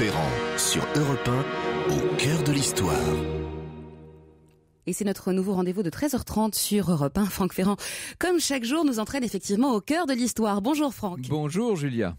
Ferrand sur Europe au cœur de l'histoire. Et c'est notre nouveau rendez-vous de 13h30 sur Europe 1. Franck Ferrand, comme chaque jour, nous entraîne effectivement au cœur de l'histoire. Bonjour Franck. Bonjour Julia.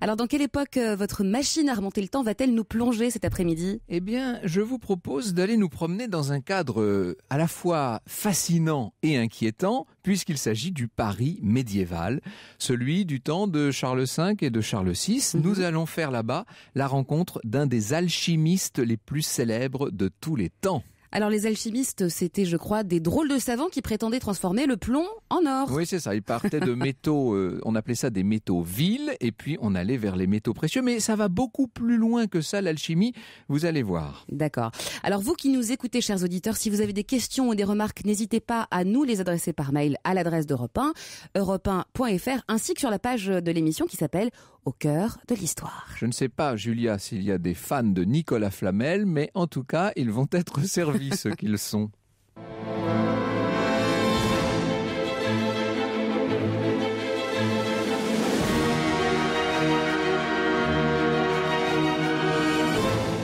Alors, dans quelle époque euh, votre machine à remonter le temps va-t-elle nous plonger cet après-midi Eh bien, je vous propose d'aller nous promener dans un cadre euh, à la fois fascinant et inquiétant, puisqu'il s'agit du Paris médiéval, celui du temps de Charles V et de Charles VI. Mhm. Nous allons faire là-bas la rencontre d'un des alchimistes les plus célèbres de tous les temps. Alors les alchimistes, c'était je crois des drôles de savants qui prétendaient transformer le plomb en or. Oui, c'est ça, ils partaient de métaux, euh, on appelait ça des métaux vils, et puis on allait vers les métaux précieux, mais ça va beaucoup plus loin que ça, l'alchimie, vous allez voir. D'accord. Alors vous qui nous écoutez, chers auditeurs, si vous avez des questions ou des remarques, n'hésitez pas à nous les adresser par mail à l'adresse d'Europe 1, europe1.fr, ainsi que sur la page de l'émission qui s'appelle au cœur de l'histoire. Je ne sais pas, Julia, s'il y a des fans de Nicolas Flamel, mais en tout cas, ils vont être servis, ceux qu'ils sont.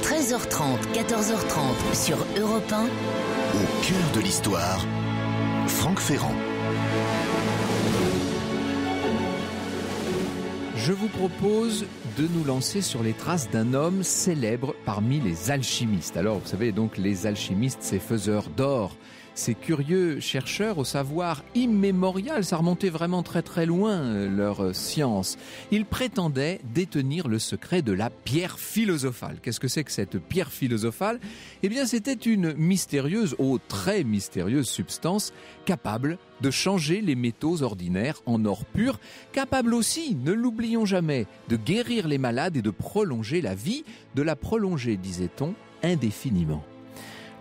13 h 30 14h30 sur Europe 1. Au cœur de l'histoire, Franck Ferrand. Je vous propose de nous lancer sur les traces d'un homme célèbre parmi les alchimistes. Alors, vous savez, donc, les alchimistes, ces faiseurs d'or ces curieux chercheurs au savoir immémorial, ça remontait vraiment très très loin euh, leur euh, science. Ils prétendaient détenir le secret de la pierre philosophale. Qu'est-ce que c'est que cette pierre philosophale Eh bien, c'était une mystérieuse, oh très mystérieuse substance capable de changer les métaux ordinaires en or pur, capable aussi, ne l'oublions jamais, de guérir les malades et de prolonger la vie, de la prolonger, disait-on, indéfiniment.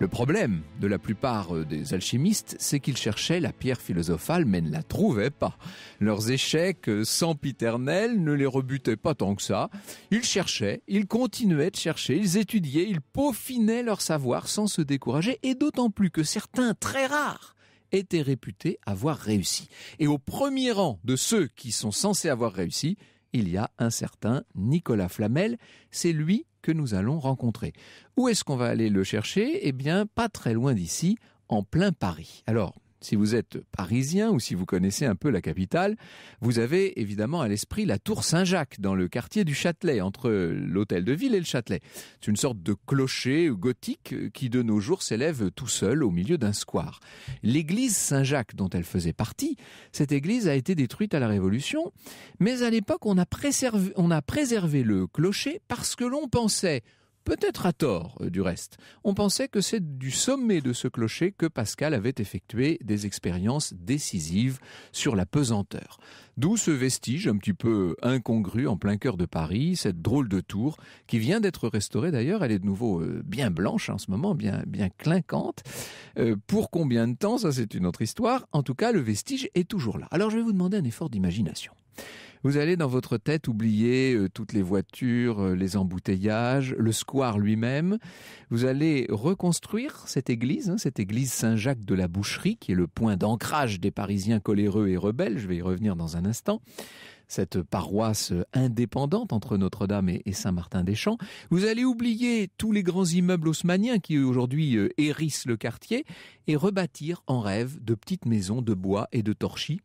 Le problème de la plupart euh, des alchimistes, c'est qu'ils cherchaient la pierre philosophale mais ne la trouvaient pas. Leurs échecs euh, sempiternels ne les rebutaient pas tant que ça. Ils cherchaient, ils continuaient de chercher, ils étudiaient, ils peaufinaient leur savoir sans se décourager et d'autant plus que certains très rares étaient réputés avoir réussi. Et au premier rang de ceux qui sont censés avoir réussi, il y a un certain Nicolas Flamel. C'est lui que nous allons rencontrer. Où est-ce qu'on va aller le chercher Eh bien, pas très loin d'ici, en plein Paris. Alors, si vous êtes parisien ou si vous connaissez un peu la capitale, vous avez évidemment à l'esprit la tour Saint-Jacques dans le quartier du Châtelet, entre l'hôtel de ville et le Châtelet. C'est une sorte de clocher gothique qui de nos jours s'élève tout seul au milieu d'un square. L'église Saint-Jacques dont elle faisait partie, cette église a été détruite à la Révolution, mais à l'époque on, a préservé, on a préservé le clocher parce que l'on pensait peut-être à tort euh, du reste. On pensait que c'est du sommet de ce clocher que Pascal avait effectué des expériences décisives sur la pesanteur. D'où ce vestige un petit peu incongru en plein cœur de Paris, cette drôle de tour qui vient d'être restaurée d'ailleurs, elle est de nouveau euh, bien blanche en ce moment, bien bien clinquante. Euh, pour combien de temps, ça c'est une autre histoire. En tout cas, le vestige est toujours là. Alors je vais vous demander un effort d'imagination. Vous allez dans votre tête oublier euh, toutes les voitures, euh, les embouteillages, le square lui-même. Vous allez reconstruire cette église, hein, cette église Saint-Jacques de la Boucherie, qui est le point d'ancrage des Parisiens coléreux et rebelles. Je vais y revenir dans un instant cette paroisse indépendante entre Notre-Dame et Saint-Martin-des-Champs. Vous allez oublier tous les grands immeubles haussmanniens qui aujourd'hui euh, hérissent le quartier et rebâtir en rêve de petites maisons de bois et de torchis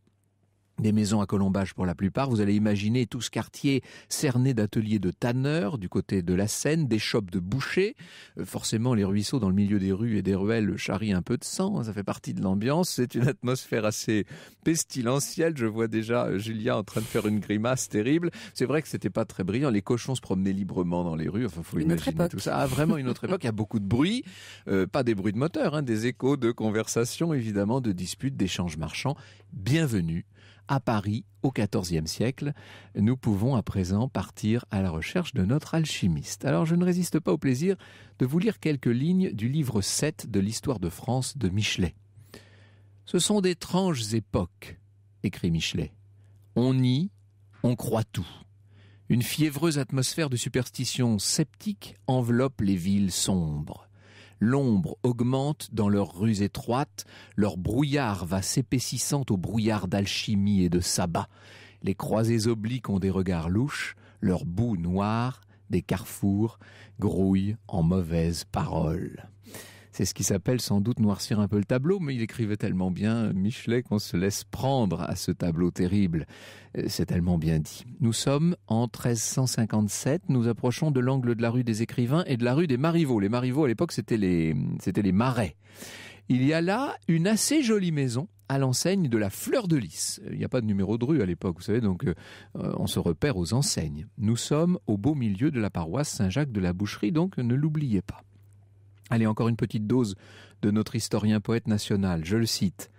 des maisons à colombages pour la plupart. Vous allez imaginer tout ce quartier cerné d'ateliers de tanneurs du côté de la Seine, des shops de bouchers. Euh, forcément, les ruisseaux dans le milieu des rues et des ruelles charrient un peu de sang. Hein, ça fait partie de l'ambiance. C'est une atmosphère assez pestilentielle. Je vois déjà euh, Julia en train de faire une grimace terrible. C'est vrai que c'était pas très brillant. Les cochons se promenaient librement dans les rues. Enfin, faut imaginer tout ça. Ah, vraiment une autre époque. Il y a beaucoup de bruit. Euh, pas des bruits de moteur, hein, des échos de conversations, évidemment, de disputes, d'échanges marchands. Bienvenue à Paris au XIVe siècle, nous pouvons à présent partir à la recherche de notre alchimiste. Alors je ne résiste pas au plaisir de vous lire quelques lignes du livre 7 de l'histoire de France de Michelet. Ce sont d'étranges époques, écrit Michelet. On nie, on croit tout. Une fiévreuse atmosphère de superstition sceptique enveloppe les villes sombres. L'ombre augmente dans leurs rues étroites, leur brouillard va s'épaississant au brouillard d'alchimie et de sabbat. Les croisées obliques ont des regards louches, leurs bouts noirs, des carrefours, grouillent en mauvaises paroles. C'est ce qui s'appelle sans doute noircir un peu le tableau, mais il écrivait tellement bien, euh, Michelet, qu'on se laisse prendre à ce tableau terrible. Euh, c'est tellement bien dit. Nous sommes en 1357, nous approchons de l'angle de la rue des écrivains et de la rue des Marivaux. Les Marivaux, à l'époque, c'était les, c'était les marais. Il y a là une assez jolie maison à l'enseigne de la fleur de lys. Euh, il n'y a pas de numéro de rue à l'époque, vous savez, donc on se repère aux enseignes. Nous sommes au beau milieu de la paroisse Saint-Jacques de la Boucherie, donc ne l'oubliez pas. Allez, encore une petite dose de notre historien poète national. Je le cite.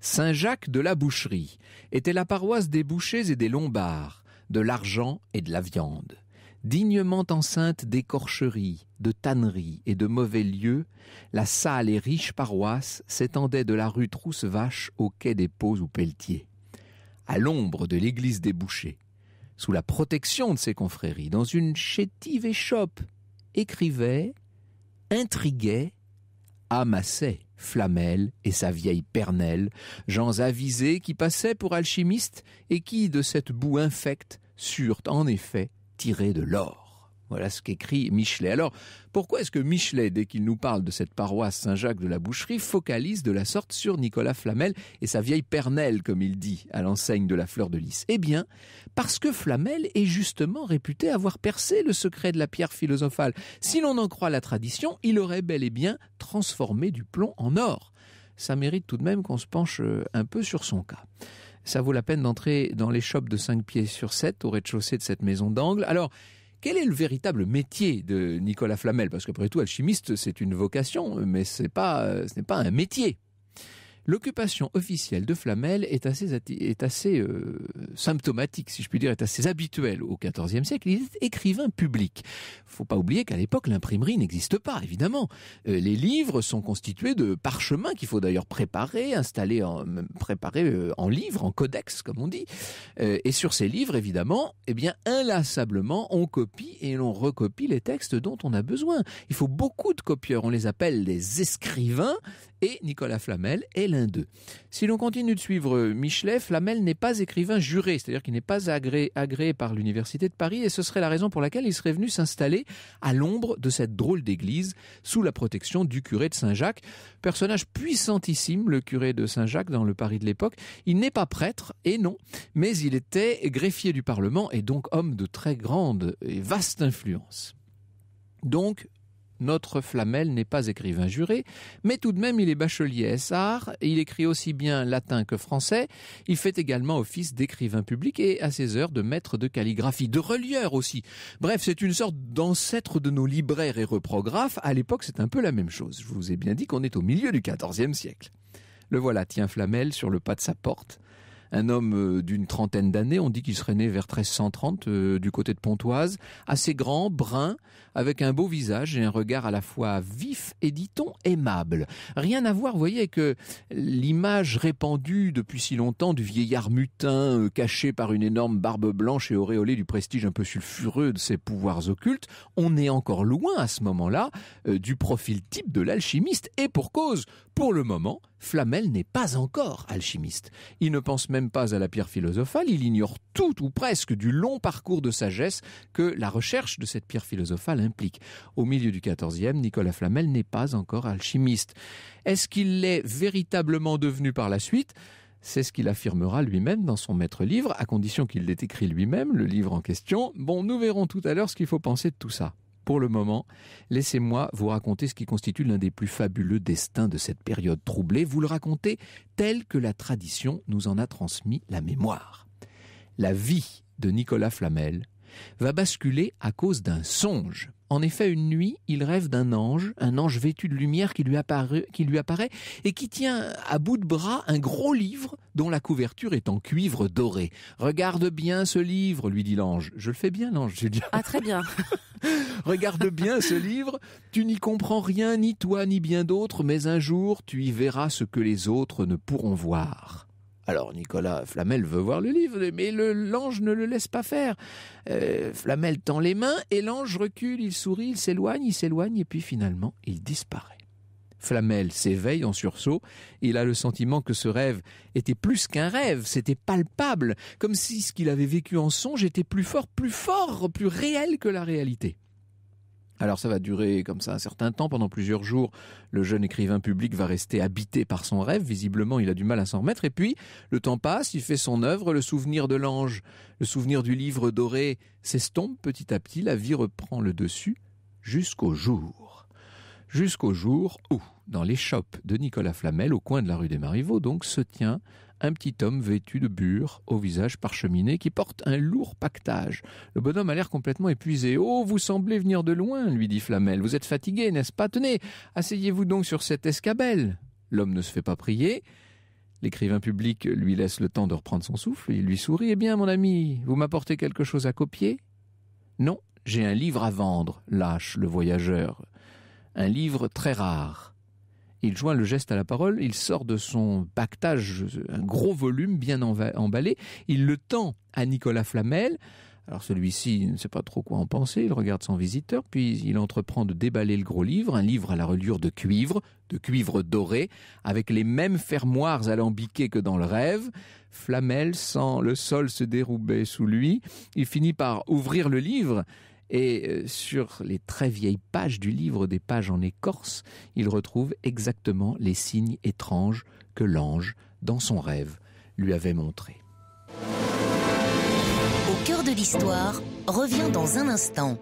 Saint-Jacques de la Boucherie était la paroisse des bouchers et des lombards, de l'argent et de la viande. Dignement enceinte d'écorcheries, de tanneries et de mauvais lieux, la sale et riche paroisse s'étendait de la rue Trousse-Vache au quai des Paux ou Pelletier. À l'ombre de l'église des bouchers, sous la protection de ses confréries, dans une chétive échoppe, écrivait intriguait, amassait Flamel et sa vieille Pernelle, gens avisés qui passaient pour alchimistes et qui, de cette boue infecte, surent en effet tirer de l'or. Voilà ce qu'écrit Michelet. Alors, pourquoi est-ce que Michelet, dès qu'il nous parle de cette paroisse Saint-Jacques de la Boucherie, focalise de la sorte sur Nicolas Flamel et sa vieille pernelle, comme il dit, à l'enseigne de la fleur de lys Eh bien, parce que Flamel est justement réputé avoir percé le secret de la pierre philosophale. Si l'on en croit la tradition, il aurait bel et bien transformé du plomb en or. Ça mérite tout de même qu'on se penche euh, un peu sur son cas ça vaut la peine d'entrer dans les de 5 pieds sur 7 au rez-de-chaussée de cette maison d'angle. Alors, quel est le véritable métier de Nicolas Flamel Parce qu'après tout, alchimiste, c'est une vocation, mais pas, euh, ce n'est pas un métier. L'occupation officielle de Flamel est assez, est assez euh, symptomatique, si je puis dire, est assez habituelle au XIVe siècle. Il est écrivain public. Faut pas oublier qu'à l'époque, l'imprimerie n'existe pas, évidemment. Euh, les livres sont constitués de parchemins qu'il faut d'ailleurs préparer, installer en, préparer euh, en livres, en codex, comme on dit. et sur ces livres, évidemment, eh bien, inlassablement, on copie et l'on recopie les textes dont on a besoin. Il faut beaucoup de copieurs. On les appelle les écrivains Et Nicolas Flamel est si l'on continue de suivre euh, Michelet, Lamel n'est pas écrivain juré, c'est-à-dire qu'il n'est pas agréé, agréé par l'Université de Paris, et ce serait la raison pour laquelle il serait venu s'installer à l'ombre de cette drôle d'église, sous la protection du curé de Saint-Jacques. Personnage puissantissime, le curé de Saint-Jacques dans le Paris de l'époque. Il n'est pas prêtre, et non, mais il était greffier du Parlement et donc homme de très grande et vaste influence. Donc, notre Flamel n'est pas écrivain juré, mais tout de même il est bachelier SR, il écrit aussi bien latin que français, il fait également office d'écrivain public et à ses heures de maître de calligraphie, de relieur aussi. Bref, c'est une sorte d'ancêtre de nos libraires et reprographes, à l'époque c'est un peu la même chose, je vous ai bien dit qu'on est au milieu du XIVe siècle. Le voilà, tient Flamel sur le pas de sa porte, un homme euh, d'une trentaine d'années, on dit qu'il serait né vers 1330 euh, du côté de Pontoise, assez grand, brun, avec un beau visage et un regard à la fois vif et dit-on aimable. Rien à voir, vous voyez, que euh, l'image répandue depuis si longtemps du vieillard mutin caché par une énorme barbe blanche et auréolé du prestige un peu sulfureux de ses pouvoirs occultes. On est encore loin à ce moment-là du profil type de l'alchimiste et pour cause, pour le moment, Flamel n'est pas encore alchimiste. Il ne pense même pas à la pierre philosophale, il ignore tout ou presque du long parcours de sagesse que la recherche de cette pierre philosophale implique. Au milieu du XIVe, Nicolas Flamel n'est pas encore alchimiste. Est-ce qu'il l'est véritablement devenu par la suite c'est ce qu'il affirmera lui-même dans son maître livre, à condition qu'il l'ait écrit lui-même, le livre en question. Bon, nous verrons tout à l'heure ce qu'il faut penser de tout ça pour le moment, laissez-moi vous raconter ce qui constitue l'un des plus fabuleux destins de cette période troublée, vous le racontez tel que la tradition nous en a transmis la mémoire. La vie de Nicolas Flamel va basculer à cause d'un songe. En effet, une nuit, il rêve d'un ange, un ange vêtu de lumière qui lui, apparaît, et qui tient à bout de bras un gros livre dont la couverture est en cuivre doré. Regarde bien ce livre, lui dit l'ange. Je le fais bien, l'ange, Julien. Ah, très bien. Regarde bien ce livre. Tu n'y comprends rien, ni toi, ni bien d'autres, mais un jour, tu y verras ce que les autres ne pourront voir. Alors Nicolas Flamel veut voir le livre, mais l'ange ne le laisse pas faire. Euh, Flamel tend les mains et l'ange recule, il sourit, il s'éloigne, il s'éloigne et puis finalement il disparaît. Flamel s'éveille en sursaut. Il a le sentiment que ce rêve était plus qu'un rêve, c'était palpable, comme si ce qu'il avait vécu en songe était plus fort, plus fort, plus réel que la réalité. Alors ça va durer comme ça un certain temps, pendant plusieurs jours, le jeune écrivain public va rester habité par son rêve, visiblement il a du mal à s'en remettre, et puis le temps passe, il fait son œuvre, le souvenir de l'ange, le souvenir du livre doré s'estompe petit à petit, la vie reprend le dessus jusqu'au jour. Jusqu'au jour où, dans l'échoppe de Nicolas Flamel, au coin de la rue des Marivaux, donc, se tient un petit homme vêtu de bure, au visage parcheminé, qui porte un lourd pactage. Le bonhomme a l'air complètement épuisé. Oh, vous semblez venir de loin, lui dit Flamel. Vous êtes fatigué, n'est-ce pas Tenez, asseyez-vous donc sur cette escabelle. L'homme ne se fait pas prier. L'écrivain public lui laisse le temps de reprendre son souffle. Il lui sourit. Eh bien, mon ami, vous m'apportez quelque chose à copier Non, j'ai un livre à vendre, lâche le voyageur. Un livre très rare il joint le geste à la parole, il sort de son pactage euh, un gros volume bien emballé, il le tend à Nicolas Flamel. Alors celui-ci ne sait pas trop quoi en penser, il regarde son visiteur, puis il entreprend de déballer le gros livre, un livre à la reliure de cuivre, de cuivre doré, avec les mêmes fermoirs alambiqués que dans le rêve. Flamel sent le sol se dérouber sous lui, il finit par ouvrir le livre, et euh, sur les très vieilles pages du livre des pages en écorce, il retrouve exactement les signes étranges que l'ange, dans son rêve, lui avait montrés. Au cœur de l'histoire revient dans un instant.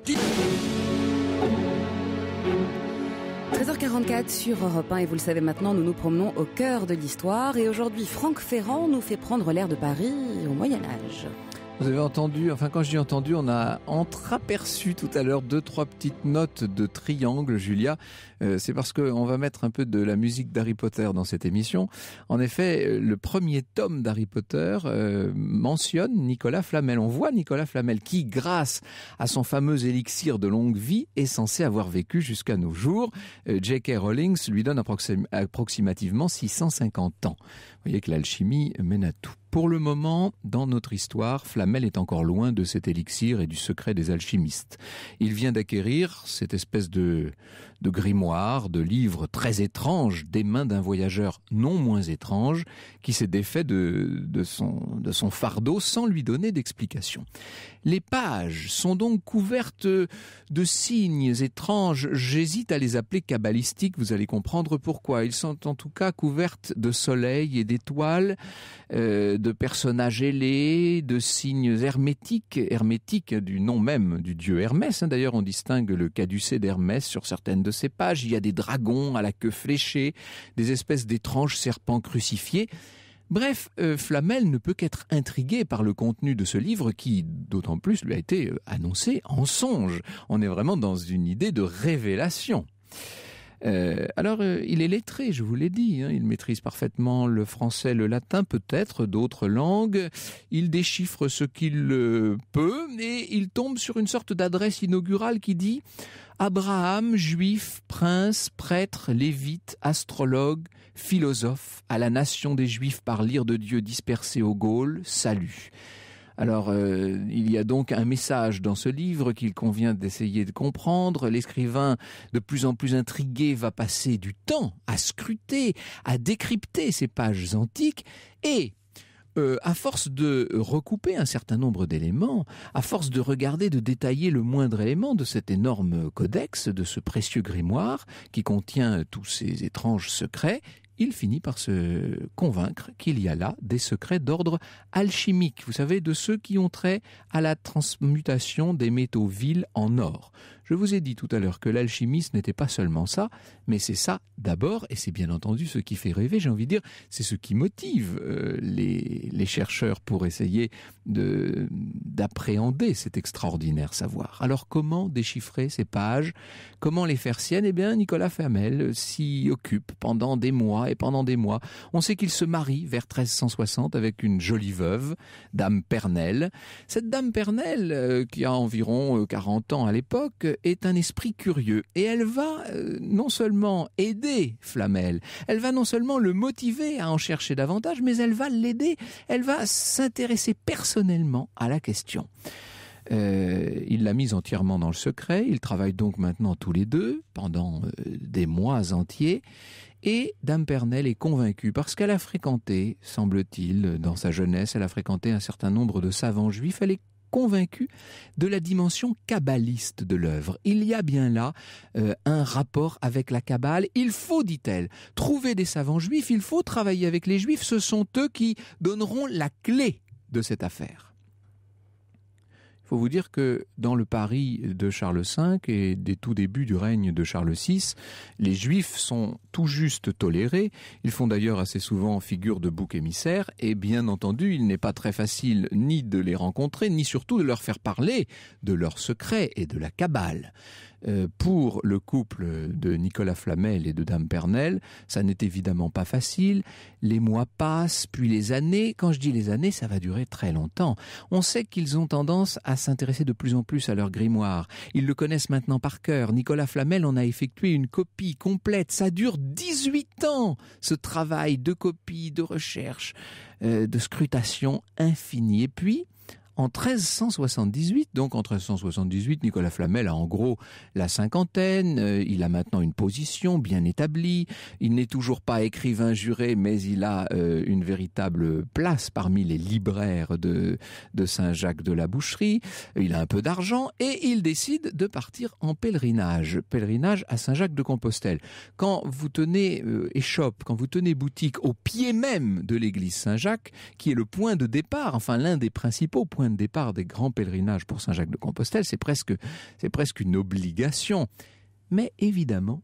13h44 sur Europe 1 et vous le savez maintenant, nous nous promenons au cœur de l'histoire et aujourd'hui Franck Ferrand nous fait prendre l'air de Paris au Moyen Âge. Vous avez entendu, enfin quand je entendu, on a entreaperçu tout à l'heure deux, trois petites notes de triangle, Julia. Euh, c'est parce qu'on va mettre un peu de la musique d'Harry Potter dans cette émission. En effet, euh, le premier tome d'Harry Potter euh, mentionne Nicolas Flamel. On voit Nicolas Flamel qui, grâce à son fameux élixir de longue vie, est censé avoir vécu jusqu'à nos jours. J.K. Rowling lui donne approximativement 650 ans. Vous voyez que l'alchimie mène à tout. Pour le moment, dans notre histoire, Flamel est encore loin de cet élixir et du secret des alchimistes. Il vient d'acquérir cette espèce de de grimoires, de livres très étranges des mains d'un voyageur non moins étrange qui s'est défait de, son, fardeau sans lui donner d'explication. Les pages sont donc couvertes de signes étranges. J'hésite à les appeler cabalistiques, vous allez comprendre pourquoi. Ils sont en tout cas couvertes de soleil et d'étoiles, euh, de personnages ailés, de signes hermétiques, hermétiques du nom même du dieu Hermès. Hein. D'ailleurs, on distingue le caducé d'Hermès sur certaines de ces pages. Il y a des dragons à la queue fléchée, des espèces d'étranges serpents crucifiés. Bref, euh, Flamel ne peut qu'être intrigué par le contenu de ce livre qui, d'autant plus, lui a été euh, annoncé en songe. On est vraiment dans une idée de révélation. Euh, alors, euh, il est lettré, je vous l'ai dit. Hein. il maîtrise parfaitement le français, le latin, peut-être d'autres langues. Il déchiffre ce qu'il euh, peut et il tombe sur une sorte d'adresse inaugurale qui dit Abraham, juif, prince, prêtre, lévite, astrologue, philosophe, à la nation des juifs par l'ire de Dieu dispersé aux Gaules, salut. Alors, euh, il y a donc un message dans ce livre qu'il convient d'essayer de comprendre. L'écrivain, de plus en plus intrigué, va passer du temps à scruter, à décrypter ces pages antiques et, euh, à force de recouper un certain nombre d'éléments, à force de regarder, de détailler le moindre élément de cet énorme codex, de ce précieux grimoire qui contient tous ces étranges secrets, il finit par se convaincre qu'il y a là des secrets d'ordre alchimique, vous savez, de ceux qui ont trait à la transmutation des métaux vils en or. Je vous ai dit tout à l'heure que l'alchimiste n'était pas seulement ça, mais c'est ça d'abord, et c'est bien entendu ce qui fait rêver, j'ai envie de dire, c'est ce qui motive euh, les, chercheurs pour essayer d'appréhender cet extraordinaire savoir. Alors comment déchiffrer ces pages Comment les faire siennes Eh bien, Nicolas Fermel s'y occupe pendant des mois et pendant des mois. On sait qu'il se marie vers 1360 avec une jolie veuve, Dame Pernelle. Cette Dame Pernelle, euh, qui a environ 40 euh, ans à l'époque, est un esprit curieux et elle va euh, non seulement aider Flamel, elle va non seulement le motiver à en chercher davantage, mais elle va l'aider, elle va s'intéresser personnellement à la question. Euh, il l'a mise entièrement dans le secret, ils travaillent donc maintenant tous les deux pendant euh, des mois entiers, et Dame Pernelle est convaincue parce qu'elle a fréquenté, semble-t-il, dans sa jeunesse, elle a fréquenté un certain nombre de savants juifs, elle est convaincu de la dimension kabbaliste de l'œuvre. Il y a bien là euh, un rapport avec la Kabbale. Il faut, dit-elle, trouver des savants juifs, il faut travailler avec les juifs, ce sont eux qui donneront la clé de cette affaire faut vous dire que dans le Paris de Charles V et des tout débuts du règne de Charles VI, les Juifs sont tout juste tolérés. Ils font d'ailleurs assez souvent figure de bouc émissaire et bien entendu, il n'est pas très facile ni de les rencontrer, ni surtout de leur faire parler de leurs secrets et de la cabale. Euh, pour le couple de Nicolas Flamel et de Dame Pernelle, ça n'est évidemment pas facile. Les mois passent, puis les années. Quand je dis les années, ça va durer très longtemps. On sait qu'ils ont tendance à s'intéresser de plus en plus à leur grimoire. Ils le connaissent maintenant par cœur. Nicolas Flamel en a effectué une copie complète. Ça dure 18 ans, ce travail de copie, de recherche, euh, de scrutation infinie. Et puis, en 1378. Donc en 1378, Nicolas Flamel a en gros la cinquantaine, euh, il a maintenant une position bien établie, il n'est toujours pas écrivain juré, mais il a euh, une véritable place parmi les libraires de, de Saint-Jacques de la Boucherie, il a un peu d'argent et il décide de partir en pèlerinage, pèlerinage à Saint-Jacques de Compostelle. Quand vous tenez euh, échoppe, quand vous tenez boutique au pied même de l'église Saint-Jacques, qui est le point de départ, enfin l'un des principaux points départ des grands pèlerinages pour Saint-Jacques de Compostelle, c'est presque, c'est presque une obligation. Mais évidemment,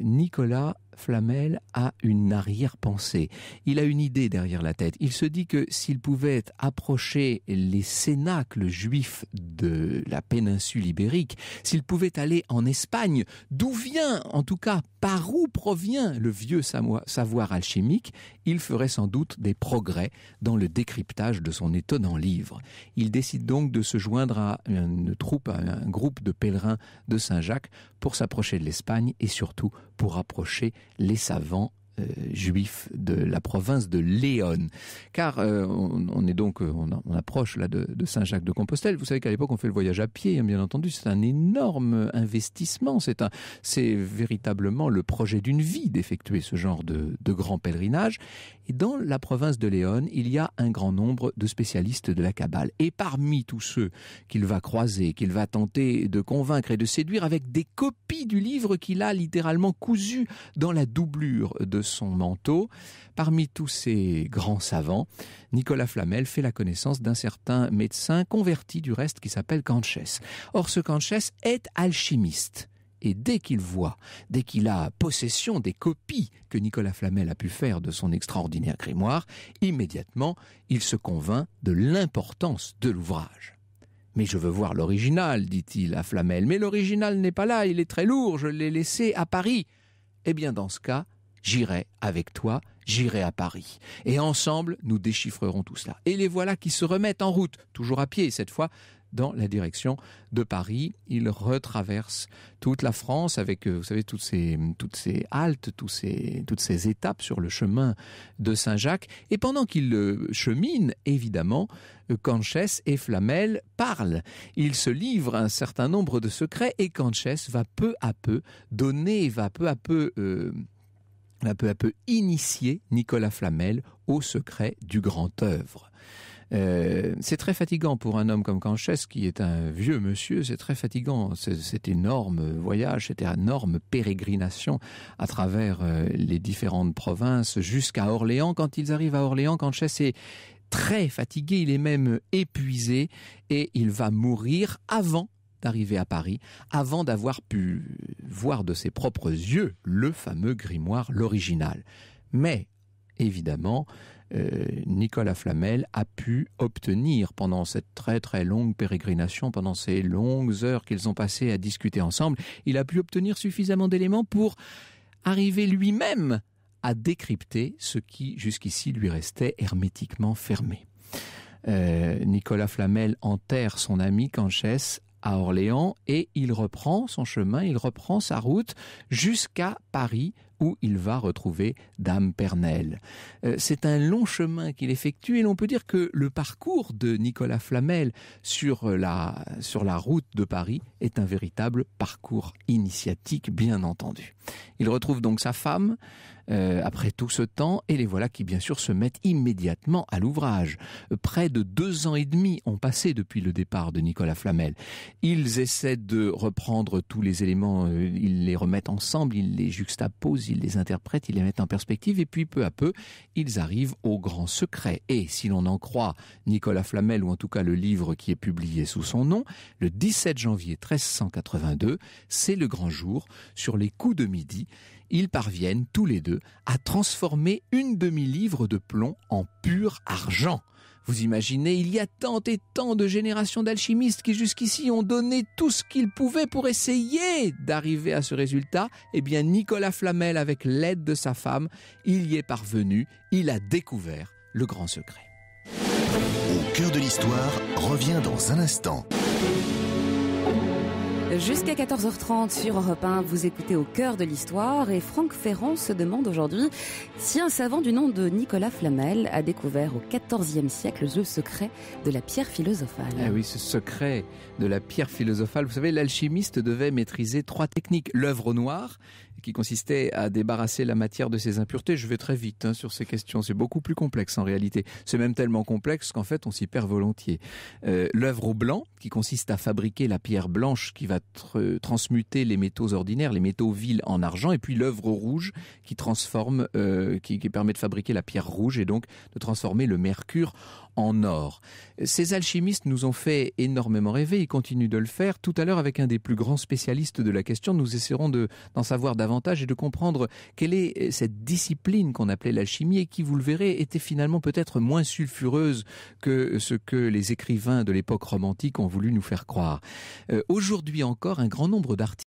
Nicolas Flamel a une arrière-pensée. Il a une idée derrière la tête. Il se dit que s'il pouvait approcher les cénacles juifs de la péninsule ibérique, s'il pouvait aller en Espagne, d'où vient, en tout cas, par où provient le vieux savoir alchimique, il ferait sans doute des progrès dans le décryptage de son étonnant livre. Il décide donc de se joindre à une troupe, à un groupe de pèlerins de Saint-Jacques pour s'approcher de l'Espagne et surtout pour approcher les savants euh, juif de la province de Léon. Car euh, on, est donc, euh, on, approche là de, Saint-Jacques-de-Compostelle. Vous savez qu'à l'époque, on fait le voyage à pied, hein, bien entendu. C'est un énorme investissement. C'est un, c'est véritablement le projet d'une vie d'effectuer ce genre de, de grand pèlerinage. Et dans la province de Léon, il y a un grand nombre de spécialistes de la Kabbale. Et parmi tous ceux qu'il va croiser, qu'il va tenter de convaincre et de séduire avec des copies du livre qu'il a littéralement cousu dans la doublure de son manteau. Parmi tous ces grands savants, Nicolas Flamel fait la connaissance d'un certain médecin converti du reste qui s'appelle Canchès. Or, ce Canchès est alchimiste. Et dès qu'il voit, dès qu'il a possession des copies que Nicolas Flamel a pu faire de son extraordinaire grimoire, immédiatement, il se convainc de l'importance de l'ouvrage. Mais je veux voir l'original, dit-il à Flamel. Mais l'original n'est pas là, il est très lourd, je l'ai laissé à Paris. Eh bien, dans ce cas, J'irai avec toi, j'irai à Paris. Et ensemble, nous déchiffrerons tout cela. Et les voilà qui se remettent en route, toujours à pied cette fois, dans la direction de Paris. Ils retraversent toute la France avec, euh, vous savez, toutes ces, toutes ces haltes, toutes ces étapes sur le chemin de Saint-Jacques. Et pendant qu'ils euh, cheminent, évidemment, euh, Canchès et Flamel parlent. Ils se livrent un certain nombre de secrets et Canchès va peu à peu donner, va peu à peu a peu à peu initié Nicolas Flamel au secret du grand œuvre. Euh, c'est très fatigant pour un homme comme Canchès, qui est un vieux monsieur, c'est très fatigant, cet énorme voyage, cette énorme pérégrination à travers euh, les différentes provinces jusqu'à Orléans. Quand ils arrivent à Orléans, Canchès est très fatigué, il est même épuisé et il va mourir avant d'arriver à Paris avant d'avoir pu voir de ses propres yeux le fameux grimoire, l'original. Mais, évidemment, euh, Nicolas Flamel a pu obtenir pendant cette très très longue pérégrination, pendant ces longues heures qu'ils ont passées à discuter ensemble, il a pu obtenir suffisamment d'éléments pour arriver lui-même à décrypter ce qui jusqu'ici lui restait hermétiquement fermé. Euh, Nicolas Flamel enterre son ami Canchès à Orléans et il reprend son chemin, il reprend sa route jusqu'à Paris où il va retrouver Dame Pernelle. Euh, c'est un long chemin qu'il effectue et l'on peut dire que le parcours de Nicolas Flamel sur la, sur la route de Paris est un véritable parcours initiatique, bien entendu. Il retrouve donc sa femme, euh, après tout ce temps, et les voilà qui bien sûr se mettent immédiatement à l'ouvrage. Euh, près de deux ans et demi ont passé depuis le départ de Nicolas Flamel. Ils essaient de reprendre tous les éléments, euh, ils les remettent ensemble, ils les juxtaposent, ils les interprètent, ils les mettent en perspective, et puis peu à peu, ils arrivent au grand secret. Et si l'on en croit Nicolas Flamel, ou en tout cas le livre qui est publié sous son nom, le 17 janvier 1382, c'est le grand jour, sur les coups de midi, ils parviennent tous les deux à transformer une demi-livre de plomb en pur argent. Vous imaginez, il y a tant et tant de générations d'alchimistes qui jusqu'ici ont donné tout ce qu'ils pouvaient pour essayer d'arriver à ce résultat. Eh bien, Nicolas Flamel, avec l'aide de sa femme, il y est parvenu, il a découvert le grand secret. Au cœur de l'histoire revient dans un instant. Jusqu'à 14h30 sur Europe 1, vous écoutez au cœur de l'histoire et Franck Ferrand se demande aujourd'hui si un savant du nom de Nicolas Flamel a découvert au XIVe siècle le secret de la pierre philosophale. Ah oui, ce secret de la pierre philosophale, vous savez, l'alchimiste devait maîtriser trois techniques. L'œuvre noire qui consistait à débarrasser la matière de ses impuretés. Je vais très vite hein, sur ces questions, c'est beaucoup plus complexe en réalité. C'est même tellement complexe qu'en fait on s'y perd volontiers. Euh, l'œuvre au blanc, qui consiste à fabriquer la pierre blanche qui va transmuter les métaux ordinaires, les métaux vils en argent, et puis l'œuvre rouge qui transforme, euh, qui, qui permet de fabriquer la pierre rouge et donc de transformer le mercure en or. Ces alchimistes nous ont fait énormément rêver, ils continuent de le faire. Tout à l'heure, avec un des plus grands spécialistes de la question, nous essaierons d'en savoir davantage et de comprendre quelle est euh, cette discipline qu'on appelait l'alchimie et qui, vous le verrez, était finalement peut-être moins sulfureuse que ce que les écrivains de l'époque romantique ont voulu nous faire croire. Euh, aujourd'hui encore, un grand nombre d'artistes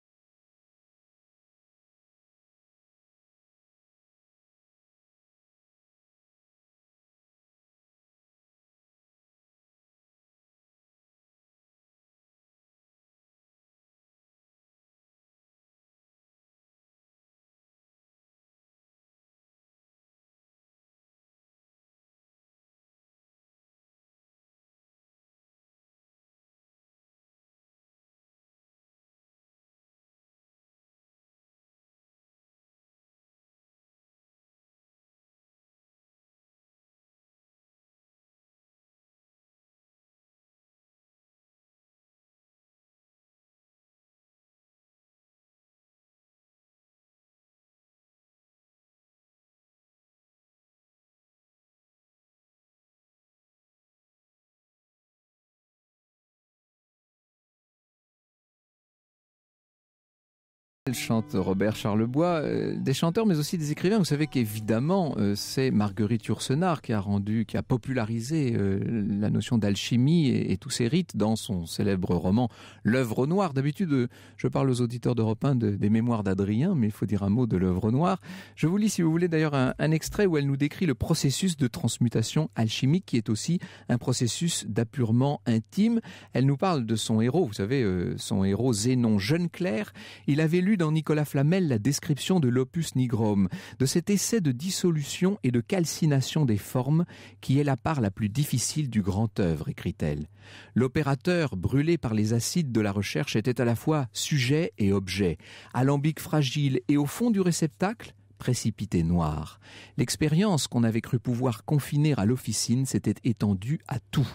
Elle chante Robert Charlebois, euh, des chanteurs mais aussi des écrivains. Vous savez qu'évidemment, euh, c'est Marguerite Yourcenar qui a rendu, qui a popularisé euh, la notion d'alchimie et, tous ses rites dans son célèbre roman L'œuvre noire. D'habitude, je parle aux auditeurs d'Europe 1 des mémoires d'Adrien, mais il faut dire un mot de l'œuvre noire. Je vous lis, si vous voulez, d'ailleurs un, extrait où elle nous décrit le processus de transmutation alchimique qui est aussi un processus d'apurement intime. Elle nous parle de son héros, vous savez, son héros Zénon Jeune Claire. Il avait lu dans Nicolas Flamel la description de l'opus nigrum, de cet essai de dissolution et de calcination des formes qui est la part la plus difficile du grand œuvre, écrit-elle. L'opérateur, brûlé par les acides de la recherche, était à la fois sujet et objet, alambic fragile et au fond du réceptacle, précipité noir. L'expérience qu'on avait cru pouvoir confiner à l'officine s'était étendue à tout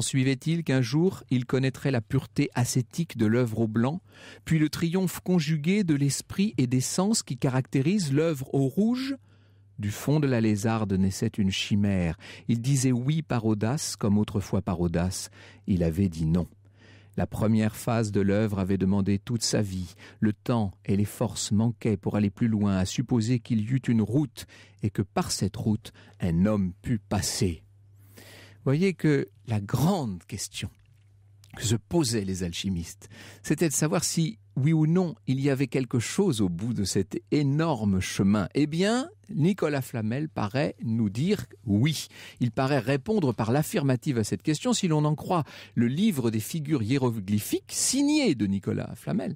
suivait il qu'un jour il connaîtrait la pureté ascétique de l'œuvre au blanc, puis le triomphe conjugué de l'esprit et des sens qui caractérisent l'œuvre au rouge Du fond de la lézarde naissait une chimère. Il disait oui par audace, comme autrefois par audace. Il avait dit non. La première phase de l'œuvre avait demandé toute sa vie. Le temps et les forces manquaient pour aller plus loin, à supposer qu'il y eût une route et que par cette route un homme pût passer voyez que la grande question que se posaient les alchimistes. C'était de savoir si, oui ou non, il y avait quelque chose au bout de cet énorme chemin. Eh bien, Nicolas Flamel paraît nous dire oui. Il paraît répondre par l'affirmative à cette question si l'on en croit le livre des figures hiéroglyphiques signé de Nicolas Flamel.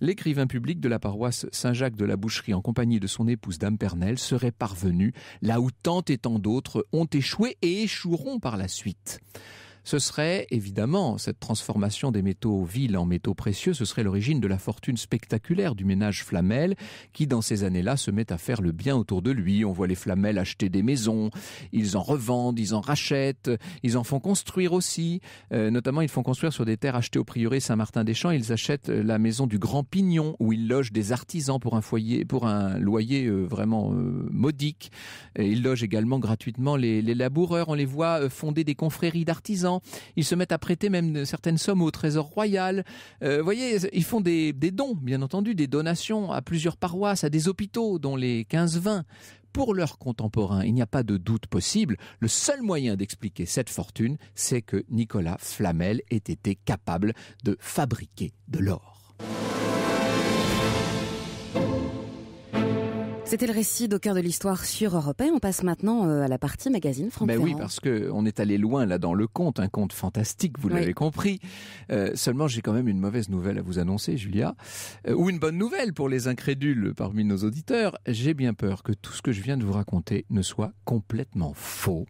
L'écrivain public de la paroisse Saint-Jacques de la Boucherie en compagnie de son épouse Dame Pernelle serait parvenu là où tant et tant d'autres ont échoué et échoueront par la suite ce serait évidemment cette transformation des métaux vils en métaux précieux, ce serait l'origine de la fortune spectaculaire du ménage Flamel, qui dans ces années-là se met à faire le bien autour de lui. On voit les Flamel acheter des maisons, ils en revendent, ils en rachètent, ils en font construire aussi. Euh, notamment, ils font construire sur des terres achetées au prieuré Saint-Martin-des-Champs. Ils achètent euh, la maison du Grand Pignon, où ils logent des artisans pour un foyer, pour un loyer euh, vraiment modique. Et ils logent également gratuitement les laboureurs. On les voit fonder des confréries d'artisans ils se mettent à prêter même certaines sommes au Trésor royal. Euh, vous voyez, ils font des, des dons, bien entendu, des donations à plusieurs paroisses, à des hôpitaux, dont les 15-20 pour leurs contemporains, il n'y a pas de doute possible. Le seul moyen d'expliquer cette fortune, c'est que Nicolas Flamel ait été capable de fabriquer de l'or. C'était le récit cœur de l'histoire sur Europe 1. On passe maintenant euh, à la partie magazine Franck. Ben oui, parce que on est allé loin là dans le conte, un conte fantastique, vous l'avez compris. Euh, seulement, j'ai quand même une mauvaise nouvelle à vous annoncer, Julia, euh, ou une bonne nouvelle pour les incrédules parmi nos auditeurs. J'ai bien peur que tout ce que je viens de vous raconter ne soit complètement faux.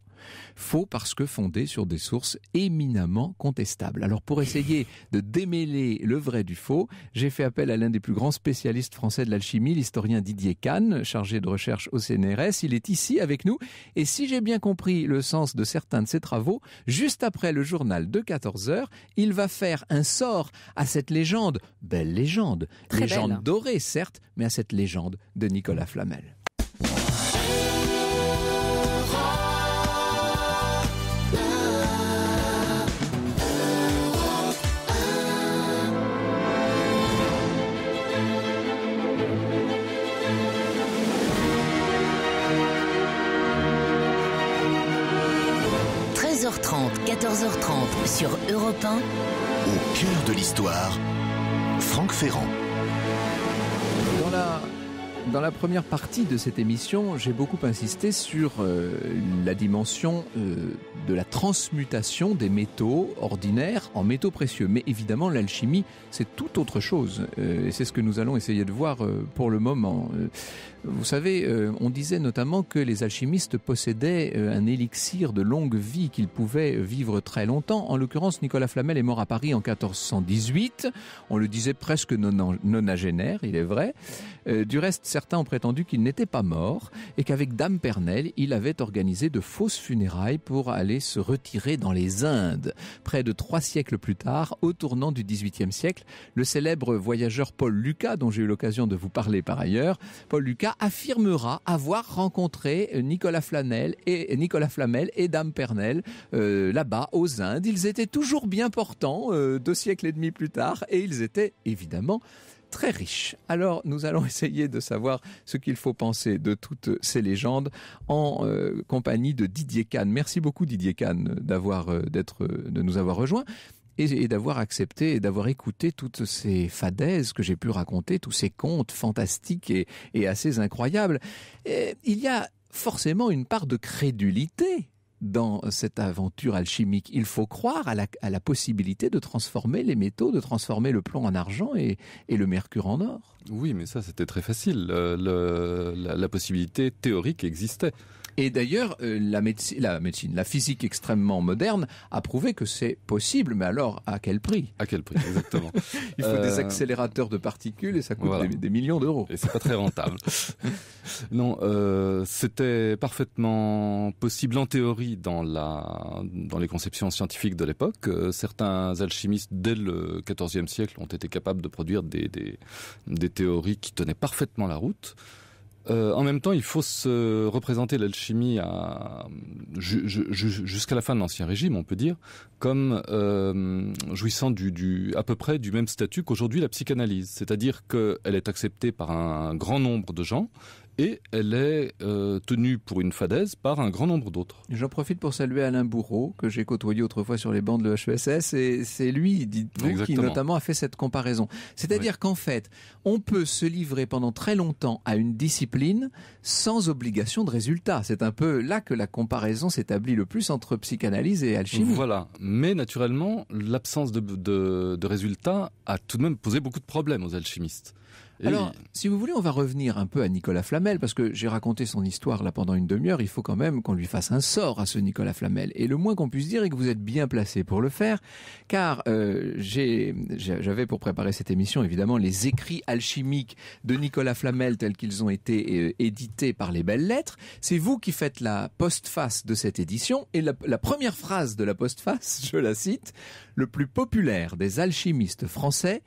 Faux parce que fondé sur des sources éminemment contestables. Alors pour essayer de démêler le vrai du faux, j'ai fait appel à l'un des plus grands spécialistes français de l'alchimie, l'historien Didier Kahn, chargé de recherche au CNRS. Il est ici avec nous et si j'ai bien compris le sens de certains de ses travaux, juste après le journal de 14 heures, il va faire un sort à cette légende, belle légende, légende dorée certes, mais à cette légende de Nicolas Flamel. sur Au cœur de l'histoire, Franck Ferrand. Dans la, première partie de cette émission, j'ai beaucoup insisté sur euh, la dimension euh, de la transmutation des métaux ordinaires en métaux précieux. Mais évidemment, l'alchimie, c'est tout autre chose. Euh, et c'est ce que nous allons essayer de voir pour le moment. Vous savez, euh, on disait notamment que les alchimistes possédaient euh, un élixir de longue vie qu'ils pouvaient vivre très longtemps. En l'occurrence, Nicolas Flamel est mort à Paris en 1418. On le disait presque nonagénaire, il est vrai. Euh, du reste, certains ont prétendu qu'il n'était pas mort et qu'avec Dame Pernelle, il avait organisé de fausses funérailles pour aller se retirer dans les Indes. Près de trois siècles plus tard, au tournant du XVIIIe siècle, le célèbre voyageur Paul Lucas, dont j'ai eu l'occasion de vous parler par ailleurs, Paul Lucas affirmera avoir rencontré Nicolas Flamel et Nicolas Flamel et Dame Pernelle euh, là-bas aux Indes. Ils étaient toujours bien portants euh, deux siècles et demi plus tard et ils étaient évidemment très riches. Alors nous allons essayer de savoir ce qu'il faut penser de toutes ces légendes en euh, compagnie de Didier Kahn. Merci beaucoup Didier Kahn d'avoir d'être de nous avoir rejoints et, d'avoir accepté et d'avoir écouté toutes ces fadaises que j'ai pu raconter, tous ces contes fantastiques et, assez incroyables. il y a forcément une part de crédulité dans cette aventure alchimique. Il faut croire à la, possibilité de transformer les métaux, de transformer le plomb en argent et, le mercure en or. Oui, mais ça, c'était très facile. Euh, la, possibilité théorique existait. Et d'ailleurs, euh, la, médecine, la médecine, la physique extrêmement moderne a prouvé que c'est possible, mais alors à quel prix À quel prix, exactement. Il faut des euh, accélérateurs de particules et ça coûte des, millions d'euros. Et c'est pas très rentable. non, euh, c'était parfaitement possible en théorie dans, la, dans les conceptions scientifiques de l'époque. certains alchimistes, dès le XIVe siècle, ont été capables de produire des, des, des théories qui tenaient parfaitement la route. Euh, en même temps, il faut se représenter l'alchimie jusqu'à la fin de l'Ancien Régime, on peut dire, comme euh, jouissant du, à peu près du même statut qu'aujourd'hui la psychanalyse. C'est-à-dire qu'elle est acceptée par un grand nombre de gens et elle est euh, tenue pour une fadaise par un grand nombre d'autres. J'en profite pour saluer Alain Bourreau, que j'ai côtoyé autrefois sur les bancs de l'HESS, et c'est lui, dites-vous, qui notamment a fait cette comparaison. C'est-à-dire qu'en fait, on peut se livrer pendant très longtemps à une discipline sans obligation de résultat. C'est un peu là que la comparaison s'établit le plus entre psychanalyse et alchimie. Voilà, mais naturellement, l'absence de, de, de résultats a tout de même posé beaucoup de problèmes aux alchimistes. Alors, si vous voulez, on va revenir un peu à Nicolas Flamel, parce que j'ai raconté son histoire là pendant une demi-heure. Il faut quand même qu'on lui fasse un sort à ce Nicolas Flamel. Et le moins qu'on puisse dire est que vous êtes bien placé pour le faire, car euh, j'avais pour préparer cette émission, évidemment, les écrits alchimiques de Nicolas Flamel tels qu'ils ont été euh, édités par les belles lettres. C'est vous qui faites la postface de cette édition. Et la première phrase de la postface, je la cite, le plus populaire des alchimistes français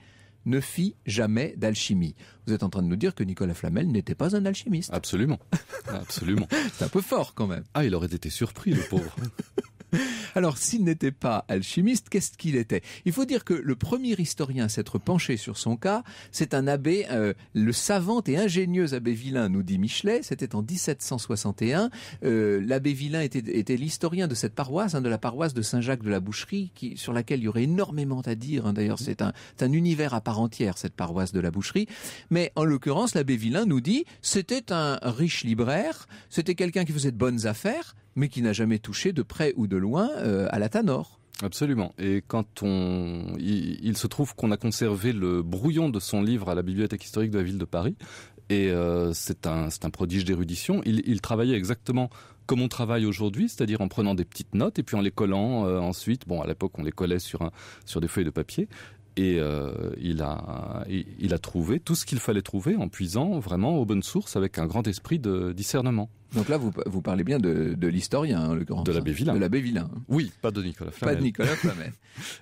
ne fit jamais d'alchimie. Vous êtes en train de nous dire que Nicolas Flamel n'était pas un alchimiste. Absolument. Absolument. C'est un peu fort quand même. Ah, il aurait été surpris, le pauvre. Alors, s'il n'était pas alchimiste, qu'est-ce qu'il était Il faut dire que le premier historien à s'être penché sur son cas, c'est un abbé, euh, le savant et ingénieux abbé Villain, nous dit Michelet. C'était en 1761. Euh, l'abbé Villain était, l'historien de cette paroisse, hein, de la paroisse de Saint-Jacques de la Boucherie, qui, sur laquelle il y aurait énormément à dire. Hein. D'ailleurs, c'est un, un univers à part entière, cette paroisse de la Boucherie. Mais en l'occurrence, l'abbé Villain nous dit, c'était un riche libraire, c'était quelqu'un qui faisait de bonnes affaires, mais qui n'a jamais touché de près ou de loin euh, à la Tanor. Absolument. Et quand on, il, se trouve qu'on a conservé le brouillon de son livre à la bibliothèque historique de la ville de Paris, et euh, c'est un, un prodige d'érudition. Il, travaillait exactement comme on travaille aujourd'hui, c'est-à-dire en prenant des petites notes et puis en les collant euh, ensuite. Bon, à l'époque, on les collait sur un, sur des feuilles de papier et euh, il, a, il a trouvé tout ce qu'il fallait trouver en puisant vraiment aux bonnes sources avec un grand esprit de discernement. Donc là, vous, vous parlez bien de, l'historien, le grand hein. De l'abbé Villain. De l'abbé Oui, pas de Nicolas Flamel. Pas de Nicolas Flamel.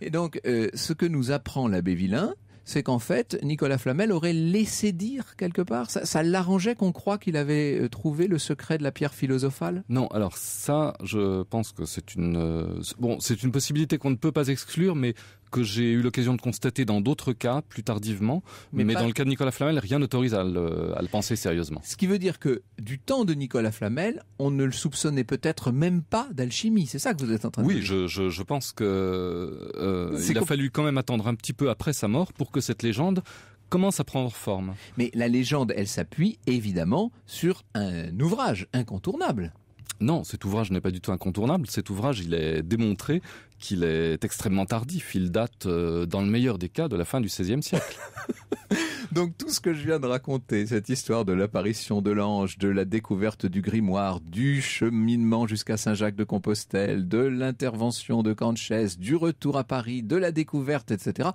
et donc, euh, ce que nous apprend l'abbé vilain, c'est qu'en fait, Nicolas Flamel aurait laissé dire quelque part, ça, l'arrangeait qu'on croit qu'il avait euh, trouvé le secret de la pierre philosophale Non, alors ça, je pense que c'est une, bon, c'est une possibilité qu'on ne peut pas exclure, mais que j'ai eu l'occasion de constater dans d'autres cas plus tardivement. Mais, dans le cas de Nicolas Flamel, rien n'autorise à, le, penser sérieusement. Ce qui veut dire que du temps de Nicolas Flamel, on ne le soupçonnait peut-être même pas d'alchimie. C'est ça que vous êtes en train de dire. Oui, je, pense que euh, a fallu quand même attendre un petit peu après sa mort pour que cette légende commence à prendre forme. Mais la légende, elle s'appuie évidemment sur un ouvrage incontournable. Non, cet ouvrage n'est pas du tout incontournable. Cet ouvrage, il est démontré qu'il est extrêmement tardif. Il date, euh, dans le meilleur des cas, de la fin du XVIe siècle. Donc tout ce que je viens de raconter, cette histoire de l'apparition de l'ange, de la découverte du grimoire, du cheminement jusqu'à Saint-Jacques de Compostelle, de l'intervention de Canchès, du retour à Paris, de la découverte, etc.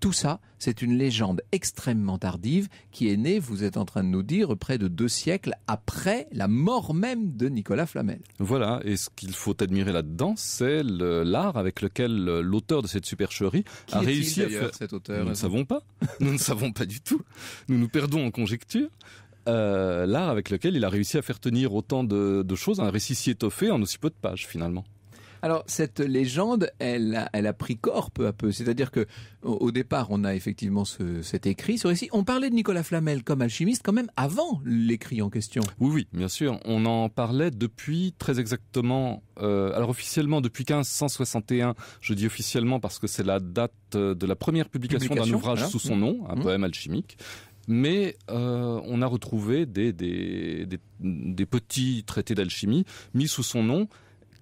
Tout ça, c'est une légende extrêmement tardive qui est née, vous êtes en train de nous dire, près de deux siècles après la mort même de Nicolas Flamel. Voilà, et ce qu'il faut admirer là-dedans, c'est l'art avec lequel euh, l'auteur de cette supercherie a réussi à faire... Cet auteur, nous ne savons pas, nous ne savons pas du tout, nous nous perdons en conjecture. Euh, l'art avec lequel il a réussi à faire tenir autant de, de choses, un récit si étoffé en aussi peu de pages finalement. Alors cette légende, elle a, pris corps peu à peu. C'est-à-dire que au départ, on a effectivement cet écrit, ce récit. On parlait de Nicolas Flamel comme alchimiste quand même avant l'écrit en question. Oui, oui, bien sûr. On en parlait depuis très exactement. Euh, alors officiellement depuis 1561. Je dis officiellement parce que c'est la date euh, de la première publication, d'un ouvrage sous son nom, un mmh. poème alchimique mais euh, on a retrouvé des petits traités d'alchimie mis sous son nom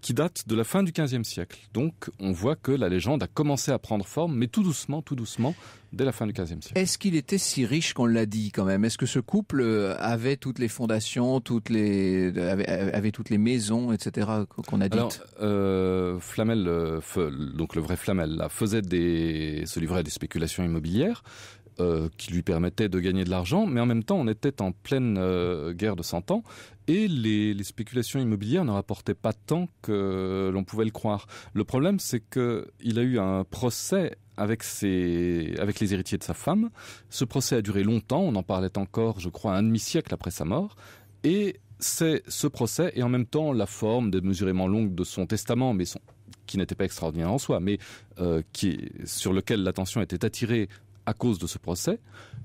qui date de la fin du XVe siècle. Donc on voit que la légende a commencé à prendre forme, mais tout doucement, tout doucement, dès la fin du XVe siècle. Est-ce qu'il était si riche qu'on l'a dit quand même Est-ce que ce couple euh, avait toutes les fondations, toutes les euh, euh, avait, toutes les maisons, etc. qu'on a dit. Alors, Flamel, donc le vrai Flamel, faisait des se livrait à des spéculations immobilières, euh, qui lui permettait de gagner de l'argent, mais en même temps, on était en pleine euh, guerre de 100 ans et les, spéculations immobilières ne rapportaient pas tant que l'on pouvait le croire. Le problème, c'est qu'il a eu un procès avec ses, avec les héritiers de sa femme. Ce procès a duré longtemps. On en parlait encore, je crois, un demi-siècle après sa mort. Et c'est ce procès et en même temps la forme démesurément longue de son testament, mais qui n'était pas extraordinaire en soi, mais euh, sur lequel l'attention était attirée à cause de ce procès,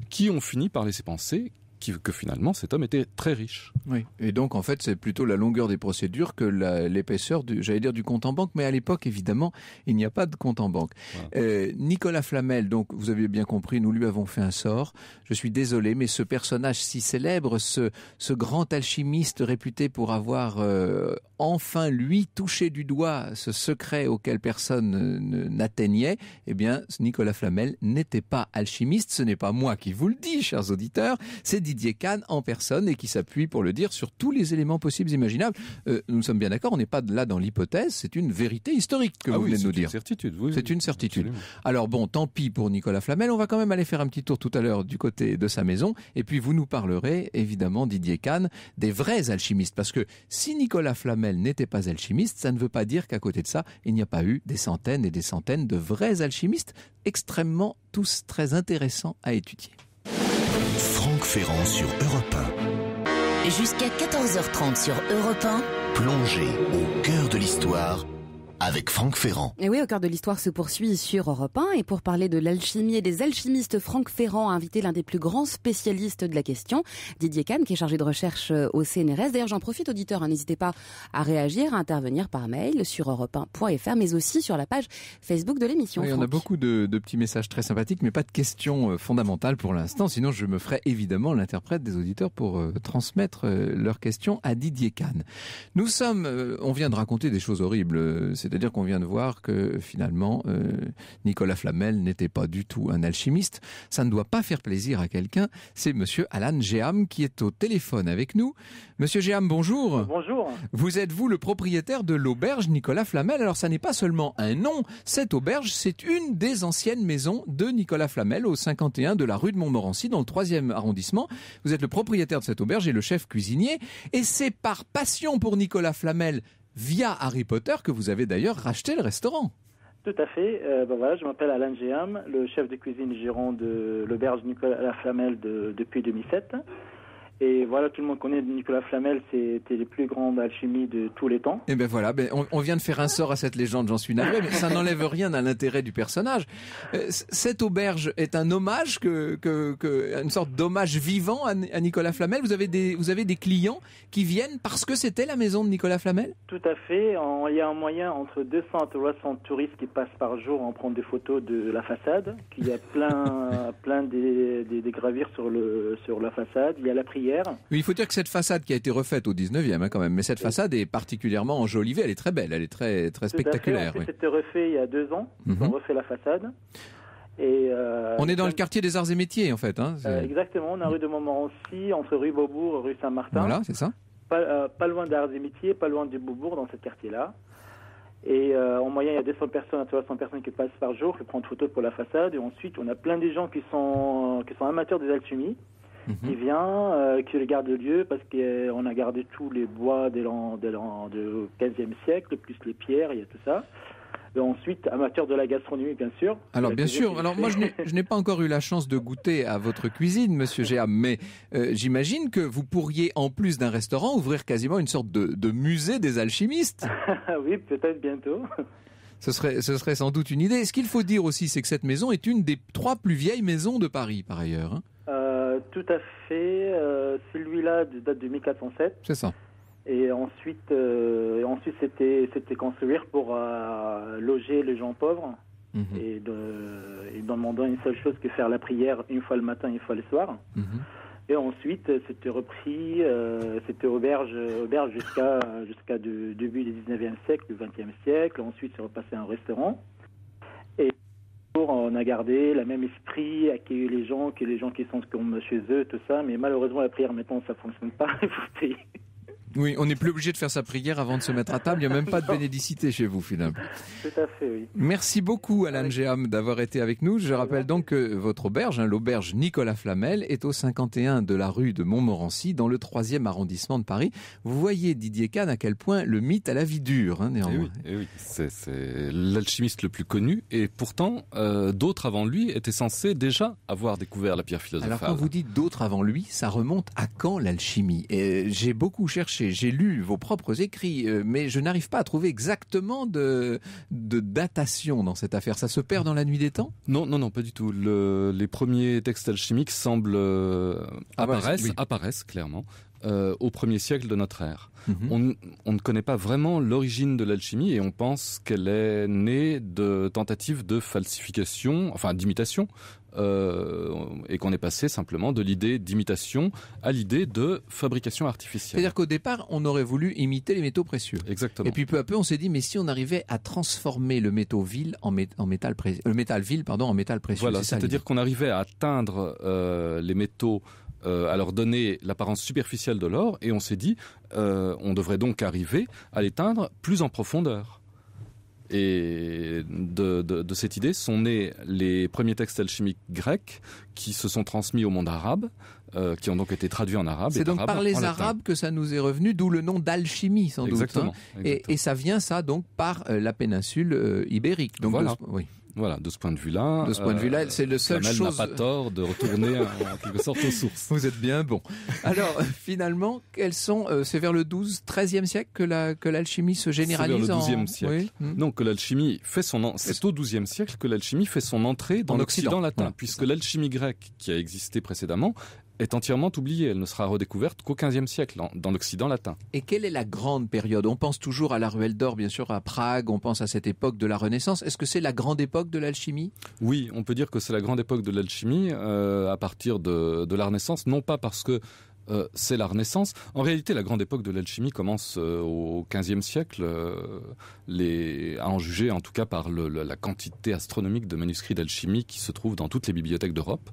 qui ont fini par laisser penser que finalement cet homme était très riche. Oui. Et donc en fait c'est plutôt la longueur des procédures que l'épaisseur du j'allais dire du compte en banque, mais à l'époque évidemment il n'y a pas de compte en banque. Euh, Nicolas Flamel, donc vous avez bien compris, nous lui avons fait un sort. Je suis désolé, mais ce personnage si célèbre, ce ce grand alchimiste réputé pour avoir euh, enfin lui touché du doigt ce secret auquel personne n'atteignait, eh bien Nicolas Flamel n'était pas alchimiste. Ce n'est pas moi qui vous le dis, chers auditeurs, c'est Didier Kahn en personne et qui s'appuie, pour le dire, sur tous les éléments possibles imaginables. Euh, nous sommes bien d'accord, on n'est pas là dans l'hypothèse, c'est une vérité historique que ah vous venez de nous dire. C'est une certitude, C'est une certitude. Alors bon, tant pis pour Nicolas Flamel, on va quand même aller faire un petit tour tout à l'heure du côté de sa maison et puis vous nous parlerez évidemment Didier Kahn des vrais alchimistes parce que si Nicolas Flamel n'était pas alchimiste, ça ne veut pas dire qu'à côté de ça, il n'y a pas eu des centaines et des centaines de vrais alchimistes extrêmement tous très intéressants à étudier sur Europe 1. Jusqu'à 14h30 sur Europe 1. au cœur de l'histoire avec Franck Ferrand. Et oui, au cœur de l'histoire se poursuit sur Europe 1 et pour parler de l'alchimie et des alchimistes, Franck Ferrand a invité l'un des plus grands spécialistes de la question, Didier Kahn, qui est chargé de recherche euh, au CNRS. D'ailleurs, j'en profite, auditeurs, hein, n'hésitez pas à réagir, à intervenir par mail sur europe 1.fr, mais aussi sur la page Facebook de l'émission. Oui, on a beaucoup de, petits messages très sympathiques, mais pas de questions euh, fondamentales pour l'instant, sinon je me ferai évidemment l'interprète des auditeurs pour euh, transmettre leurs questions à Didier Kahn. Nous sommes, on vient de raconter des choses horribles c'est-à-dire qu'on vient de voir que finalement, euh, Nicolas Flamel n'était pas du tout un alchimiste. Ça ne doit pas faire plaisir à quelqu'un. C'est Monsieur Alan Géham qui est au téléphone avec nous. Monsieur Géham, bonjour. Bonjour. Vous êtes vous le propriétaire de l'auberge Nicolas Flamel. Alors ça n'est pas seulement un nom. Cette auberge, c'est une des anciennes maisons de Nicolas Flamel au 51 de la rue de Montmorency, dans le 3e arrondissement. Vous êtes le propriétaire de cette auberge et le chef cuisinier. Et c'est par passion pour Nicolas Flamel via Harry Potter que vous avez d'ailleurs racheté le restaurant. Tout à fait. Euh, ben je m'appelle Alain Géam, le chef de cuisine gérant de l'auberge Nicolas Flamel depuis 2007. Et voilà, tout le monde connaît Nicolas Flamel, c'était les plus grandes alchimies de tous les temps. Et eh ben voilà, ben on, vient de faire un sort à cette légende, j'en suis navré, mais ça n'enlève rien à l'intérêt du personnage. Euh, cette auberge est un hommage, que, que, une sorte d'hommage vivant à, Nicolas Flamel. Vous avez, des, vous avez des clients qui viennent parce que c'était la maison de Nicolas Flamel Tout à fait. il y a un moyen entre 200 et 300 touristes qui passent par jour en prendre des photos de la façade, il y a plein, plein des, des, gravures sur, le, sur la façade. Il y a la prière il faut dire que cette façade qui a été refaite au 19e hein, quand même, mais cette façade est particulièrement enjolivée, elle est très belle, elle est très, très spectaculaire. C'était refait il y a deux ans, on mhm. refait la façade. Et euh, on est dans le quartier des arts et métiers en fait. Hein, euh, exactement, on est rue de Montmorency, entre rue Beaubourg et rue Saint-Martin. Voilà, c'est ça. Pas, euh, loin d'arts et métiers, pas loin du Beaubourg dans ce quartier-là. Et en moyenne, il y a 200 personnes à 300 personnes qui passent par jour, qui prennent photo pour la façade. Et ensuite, on a plein de gens qui sont, qui sont amateurs des alchimies. Mhm. qui vient, euh, qui regarde le lieu, parce qu'on euh, a gardé tous les bois des le du 15e siècle, plus les pierres, il y a tout ça. ensuite, amateur de la gastronomie, bien sûr. Alors, bien sûr. Alors, moi, je n'ai pas encore eu la chance de goûter à votre cuisine, monsieur Géam, mais euh, j'imagine que vous pourriez, en plus d'un restaurant, ouvrir quasiment une sorte de, musée des alchimistes. oui, peut-être bientôt. Ce serait, ce serait sans doute une idée. Ce qu'il faut dire aussi, c'est que cette maison est une des trois plus vieilles maisons de Paris, par ailleurs. Hein. Euh, tout à fait. Euh, celui-là date de 1407. C'est ça. Et ensuite, euh, ensuite c'était construire pour loger les gens pauvres mhm. et, demandant une seule chose que faire la prière une fois le matin, une fois le soir. Mhm. Et ensuite, c'était repris, c'était auberge, auberge jusqu'à jusqu'à début du 19e siècle, du 20e siècle. Ensuite, c'est repassé à un restaurant. On a gardé le même esprit, accueillir les gens, que les gens qui sont chez eux, tout ça. Mais malheureusement, la prière maintenant, ça fonctionne pas. Oui, on n'est plus obligé de faire sa prière avant de se mettre à table. Il n'y a même pas de bénédicité chez vous, finalement. Tout à oui. Merci beaucoup, Alain Géam, d'avoir été avec nous. Je rappelle donc que votre auberge, hein, l'auberge Nicolas Flamel, est au 51 de la rue de Montmorency, dans le 3e arrondissement de Paris. Vous voyez, Didier Kahn, à quel point le mythe a la vie dure, hein, néanmoins. Eh oui, eh c'est l'alchimiste le plus connu. Et pourtant, euh, d'autres avant lui étaient censés déjà avoir découvert la pierre philosophale. Alors, quand vous dites d'autres avant lui, ça remonte à quand l'alchimie J'ai beaucoup cherché j'ai lu vos propres écrits, euh, mais je n'arrive pas à trouver exactement de, de datation dans cette affaire. Ça se perd dans la nuit des temps Non, non, non, pas du tout. Le, les premiers textes alchimiques semblent euh, ah apparaissent, clairement euh, au premier siècle de notre ère. Mhm. On, on, ne connaît pas vraiment l'origine de l'alchimie et on pense qu'elle est née de tentatives de falsification, enfin d'imitation euh, et qu'on est passé simplement de l'idée d'imitation à l'idée de fabrication artificielle. C'est-à-dire qu'au départ, on aurait voulu imiter les métaux précieux. Exactement. Et puis peu à peu, on s'est dit, mais si on arrivait à transformer le métaux vil en, en métal précieux, le métal vil, pardon, en métal précieux. c'est-à-dire qu'on arrivait à atteindre euh, les métaux euh, à leur donner l'apparence superficielle de l'or et on s'est dit on devrait donc arriver à l'éteindre plus en profondeur et de, cette idée sont nés les premiers textes alchimiques grecs qui se sont transmis au monde arabe, euh, qui ont donc été traduits en arabe. C'est donc par les arabes que ça nous est revenu, d'où le nom d'alchimie sans doute. Hein. Exactement. Et, ça vient ça donc par euh, la péninsule euh, ibérique. Donc voilà. oui. Voilà, de ce point de vue-là. De ce point de vue-là, c'est le seul chose. n'a pas tort de retourner en quelque sorte aux sources. Vous êtes bien bon. Alors, euh, finalement, sont euh, C'est vers le 12, 13e siècle que la que l'alchimie se généralise. C'est vers le 12 siècle. Hmm. Non, que l'alchimie fait son. En... C'est au 12e siècle que l'alchimie fait son entrée dans l'Occident latin, puisque l'alchimie grecque qui a existé précédemment, est entièrement oubliée. Elle ne sera redécouverte qu'au XVe siècle, dans l'Occident latin. Et quelle est la grande période On pense toujours à la ruelle d'or, bien sûr, à Prague, on pense à cette époque de la Renaissance. Est-ce que c'est la grande époque de l'alchimie Oui, on peut dire que c'est la grande époque de l'alchimie euh, à partir de la Renaissance, non pas parce que euh, c'est la Renaissance. En réalité, la grande époque de l'alchimie commence euh, au XVe siècle, euh, à en juger en tout cas par la quantité astronomique de manuscrits d'alchimie qui se trouvent dans toutes les bibliothèques d'Europe.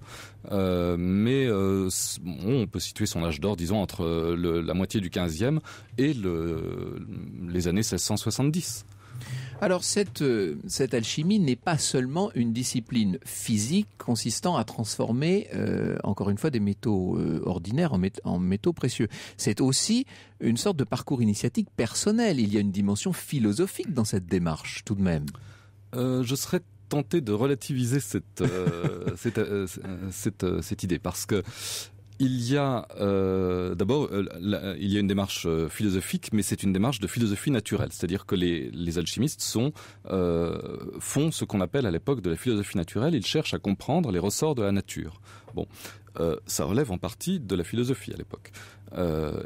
mais on peut situer son âge d'or, disons, entre la moitié du XVe et les années 1670. Alors cette, euh, cette alchimie n'est pas seulement une discipline physique consistant à transformer, euh, encore une fois, des métaux euh, ordinaires en, métaux précieux. C'est aussi une sorte de parcours initiatique personnel. Il y a une dimension philosophique dans cette démarche, tout de même. je serais tenté de relativiser cette, cette, idée parce que il y a euh, d'abord euh, il y a une démarche euh, philosophique, mais c'est une démarche de philosophie naturelle, c'est-à-dire que les, alchimistes sont font ce qu'on appelle à l'époque de la philosophie naturelle. Ils cherchent à comprendre les ressorts de la nature. Bon, ça relève en partie de la philosophie à l'époque.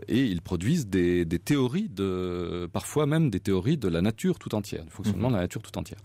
et ils produisent des, théories de, parfois même des théories de la nature tout entière, du fonctionnement de la nature tout entière.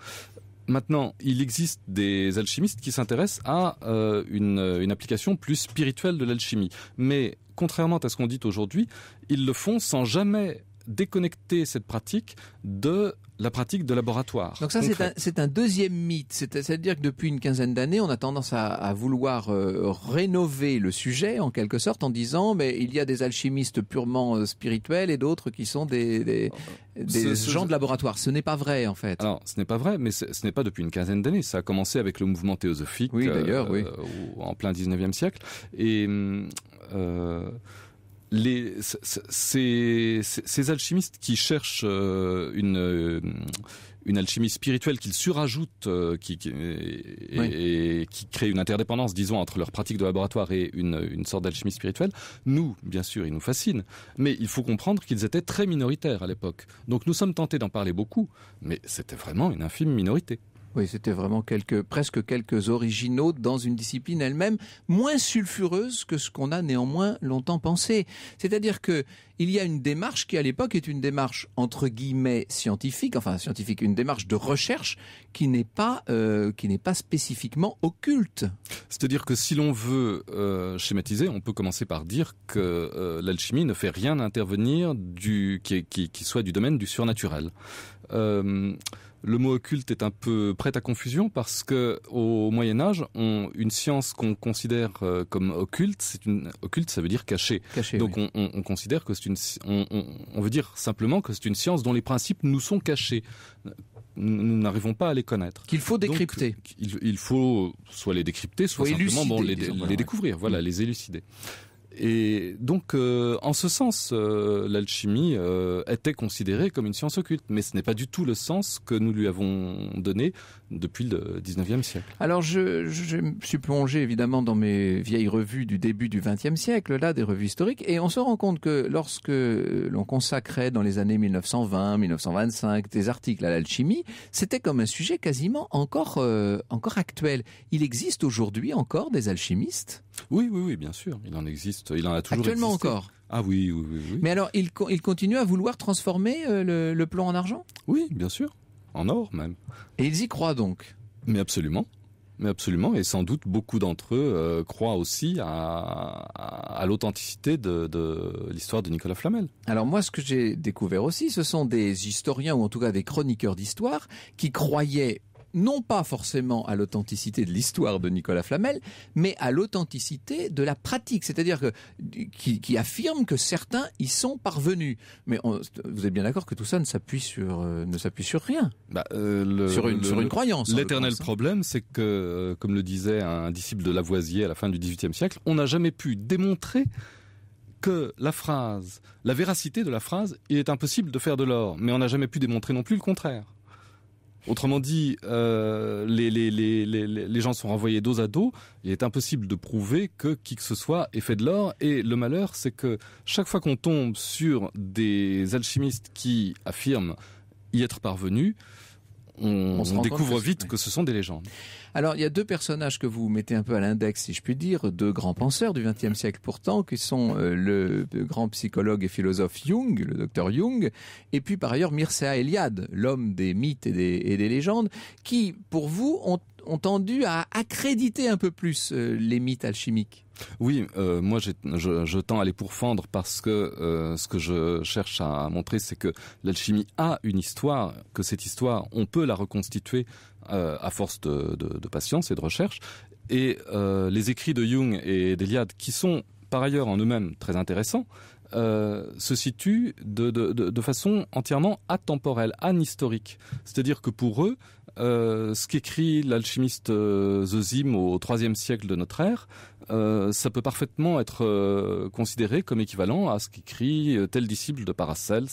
Maintenant, il existe des alchimistes qui s'intéressent à euh, euh, une application plus spirituelle de l'alchimie. Mais contrairement à ce qu'on dit aujourd'hui, ils le font sans jamais déconnecter cette pratique de la pratique de laboratoire. Donc ça, c'est un, deuxième mythe. C'est-à-dire que depuis une quinzaine d'années, on a tendance à, vouloir euh, rénover le sujet, en quelque sorte, en disant, mais il y a des alchimistes purement euh, spirituels et d'autres qui sont des, gens de laboratoire. Ce n'est pas vrai, en fait. Alors, ce n'est pas vrai, mais ce n'est pas depuis une quinzaine d'années. Ça a commencé avec le mouvement théosophique. Oui, d'ailleurs, euh, En plein 19e siècle. Et... Hum, les, ces, alchimistes qui cherchent euh, une, euh, une alchimie spirituelle qu'ils surajoutent euh, qui, et, qui crée une interdépendance, disons, entre leur pratique de laboratoire et une, une sorte d'alchimie spirituelle, nous, bien sûr, ils nous fascinent, mais il faut comprendre qu'ils étaient très minoritaires à l'époque. Donc nous sommes tentés d'en parler beaucoup, mais c'était vraiment une infime minorité. Oui, c'était vraiment presque quelques originaux dans une discipline elle-même moins sulfureuse que ce qu'on a néanmoins longtemps pensé. C'est-à-dire que il y a une démarche qui à l'époque est une démarche entre guillemets scientifique, enfin scientifique, une démarche de recherche qui n'est pas euh, qui n'est pas spécifiquement occulte. C'est-à-dire que si l'on veut euh, schématiser, on peut commencer par dire que euh, l'alchimie ne fait rien intervenir du qui, soit du domaine du surnaturel le mot occulte est un peu prêt à confusion parce que au Moyen Âge, une science qu'on considère euh, comme occulte, c'est une occulte, ça veut dire cachée. Caché, Donc on, considère que c'est une, on, veut dire simplement que c'est une science dont les principes nous sont cachés. Nous n'arrivons pas à les connaître. Qu'il faut décrypter. il, faut soit les décrypter, soit, simplement les, découvrir, voilà, mm. les élucider. Et donc, euh, en ce sens, euh, l'alchimie euh, était considérée comme une science occulte, mais ce n'est pas du tout le sens que nous lui avons donné depuis le 19e siècle. Alors je, me suis plongé évidemment dans mes vieilles revues du début du 20e siècle, là des revues historiques, et on se rend compte que lorsque l'on consacrait dans les années 1920, 1925 des articles à l'alchimie, c'était comme un sujet quasiment encore euh, encore actuel. Il existe aujourd'hui encore des alchimistes Oui, oui, oui, bien sûr. Il en existe. Il en a toujours actuellement encore. Ah oui, oui, oui, Mais alors, il, continuent continue à vouloir transformer euh, le plomb en argent Oui, bien sûr en or même. Et ils y croient donc Mais absolument. Mais absolument, et sans doute beaucoup d'entre eux euh, croient aussi à, l'authenticité de l'histoire de Nicolas Flamel. Alors moi, ce que j'ai découvert aussi, ce sont des historiens ou en tout cas des chroniqueurs d'histoire qui croyaient non pas forcément à l'authenticité de l'histoire de Nicolas Flamel, mais à l'authenticité de la pratique, c'est-à-dire qui, qui, affirme que certains y sont parvenus. Mais vous êtes bien d'accord que tout ça ne s'appuie sur euh, ne s'appuie sur rien, bah, euh, sur, une, sur, une, croyance. L'éternel hein. problème, c'est que, euh, comme le disait un disciple de Lavoisier à la fin du XVIIIe siècle, on n'a jamais pu démontrer que la phrase, la véracité de la phrase, il est impossible de faire de l'or, mais on n'a jamais pu démontrer non plus le contraire. Autrement dit, euh, les, les, gens sont renvoyés dos à dos. Il est impossible de prouver que qui que ce soit ait fait de l'or. Et le malheur, c'est que chaque fois qu'on tombe sur des alchimistes qui affirment y être parvenus, on, découvre vite que ce sont des légendes. Alors, il y a deux personnages que vous mettez un peu à l'index, si je puis dire, deux grands penseurs du XXe siècle pourtant, qui sont euh, le, grand psychologue et philosophe Jung, le docteur Jung, et puis par ailleurs Mircea Eliade, l'homme des mythes et des légendes, qui, pour vous, ont ont tendu à accréditer un peu plus euh, les mythes alchimiques. Oui, euh, moi je, tends à les pourfendre parce que euh, ce que je cherche à montrer, c'est que l'alchimie a une histoire, que cette histoire, on peut la reconstituer à force de, patience et de recherche. Et les écrits de Jung et d'Eliade, qui sont par ailleurs en eux-mêmes très intéressants, se situent de, façon entièrement atemporelle, anhistorique. C'est-à-dire que pour eux, euh, ce qu'écrit l'alchimiste euh, Zosim Zosime au IIIe siècle de notre ère, euh, ça peut parfaitement être considéré comme équivalent à ce qu'écrit tel disciple de Paracels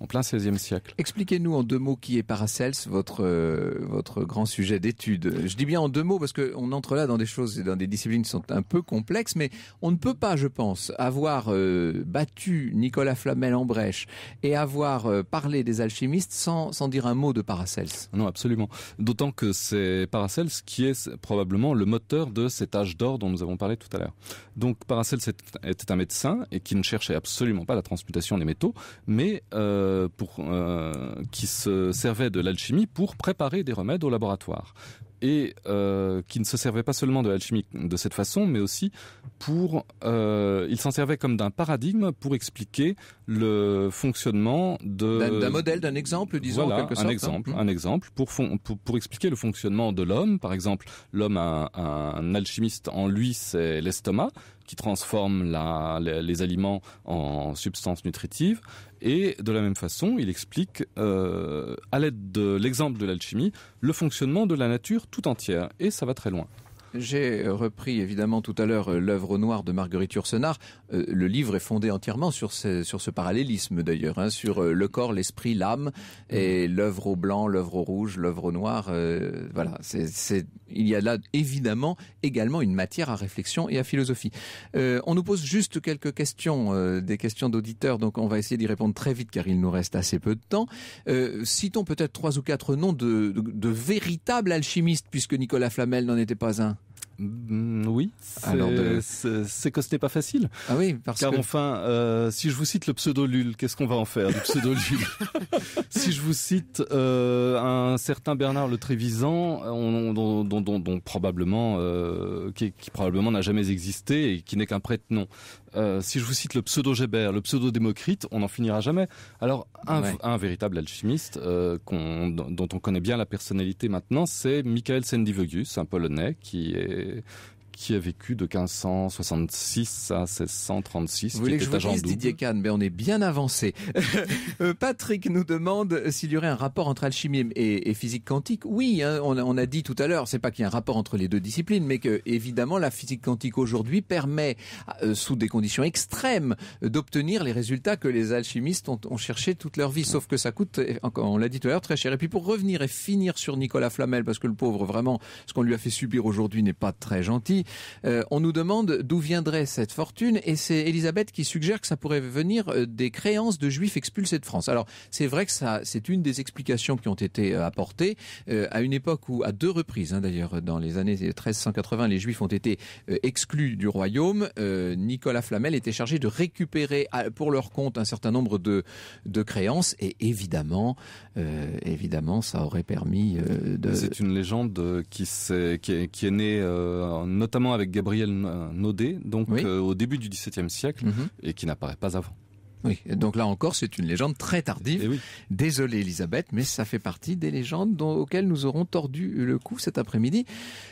en plein XVIe siècle. Expliquez-nous en deux mots qui est Paracels, votre votre grand sujet d'étude. Je dis bien en deux mots parce qu'on entre là dans des choses et dans des disciplines qui sont un peu complexes, mais on ne peut pas, je pense, avoir battu Nicolas Flamel en brèche et avoir parlé des alchimistes sans sans dire un mot de Paracels. Non, absolument D'autant que c'est Paracels qui est probablement le moteur de cet âge d'or dont nous avons parlé tout à l'heure. Donc Paracels était un médecin et qui ne cherchait absolument pas la transmutation des métaux, mais euh, euh, qui se servait de l'alchimie pour préparer des remèdes au laboratoire et euh, qui ne se servait pas seulement de l'alchimie de cette façon, mais aussi pour, euh, il s'en servait comme d'un paradigme pour expliquer le fonctionnement de d'un modèle, d'un exemple, disons quelque Un hein. exemple, mm. un exemple pour, pour, expliquer le fonctionnement de l'homme. Par exemple, l'homme un, alchimiste en lui, c'est l'estomac qui transforme les, aliments en substances nutritives et de la même façon, il explique, euh, à l'aide de l'exemple de l'alchimie, le fonctionnement de la nature tout entière. Et ça va très loin. J'ai repris évidemment tout à l'heure euh, l'œuvre noire de Marguerite Yourcenar. Euh, le livre est fondé entièrement sur ce, sur ce parallélisme d'ailleurs, hein, sur euh, le corps, l'esprit, l'âme, et mmh. l'œuvre au blanc, l'œuvre au rouge, l'œuvre au noir. voilà, c'est il y a là évidemment également une matière à réflexion et à philosophie. on nous pose juste quelques questions, des questions d'auditeurs, donc on va essayer d'y répondre très vite car il nous reste assez peu de temps. citons peut-être trois ou quatre noms de véritables alchimistes, puisque Nicolas Flamel n'en était pas un. Mm, oui. Alors c'est que ce n'est pas facile. Ah oui, parce Car enfin, euh, si je vous cite le pseudo Lul, qu'est-ce qu'on va en faire du pseudo Lul Si je vous cite euh, un certain Bernard le Trévisan, on, dont, probablement, euh, qui, qui, probablement n'a jamais existé et qui n'est qu'un prête-nom. Euh, si je vous cite le pseudo Gébert, le pseudo Démocrite, on n'en finira jamais. Alors un, véritable alchimiste euh, dont on connaît bien la personnalité maintenant, c'est Michael Sendivogius, un Polonais qui est qui a vécu de 1566 à 1636. Vous voulez que je vous dise, Didier Kahn, mais on est bien avancé. Euh, Patrick nous demande s'il y aurait un rapport entre alchimie et, et physique quantique. Oui, hein, on, a, dit tout à l'heure, c'est pas qu'il y a un rapport entre les deux disciplines, mais que évidemment la physique quantique aujourd'hui permet, euh, sous des conditions extrêmes, d'obtenir les résultats que les alchimistes ont, ont, cherché toute leur vie. Sauf que ça coûte, encore, on l'a dit tout à l'heure, très cher. Et puis pour revenir et finir sur Nicolas Flamel, parce que le pauvre, vraiment, ce qu'on lui a fait subir aujourd'hui n'est pas très gentil. Euh, on nous demande d'où viendrait cette fortune et c'est Elisabeth qui suggère que ça pourrait venir euh, des créances de juifs expulsés de France. Alors c'est vrai que ça, c'est une des explications qui ont été euh, apportées à une époque où, à deux reprises hein, d'ailleurs, dans les années 1380, les juifs ont été exclus du royaume. Nicolas Flamel était chargé de récupérer pour leur compte un certain nombre de, de créances et évidemment, évidemment, ça aurait permis de. C'est une légende qui, est, qui, est, qui est née notamment avec Gabriel Naudet, donc euh, au début du XVIIe siècle, mhm. et qui n'apparaît pas avant. Oui, donc là encore, c'est une légende très tardive. Eh oui. Désolée Elisabeth, mais ça fait partie des légendes dont, auxquelles nous aurons tordu le cou cet après-midi.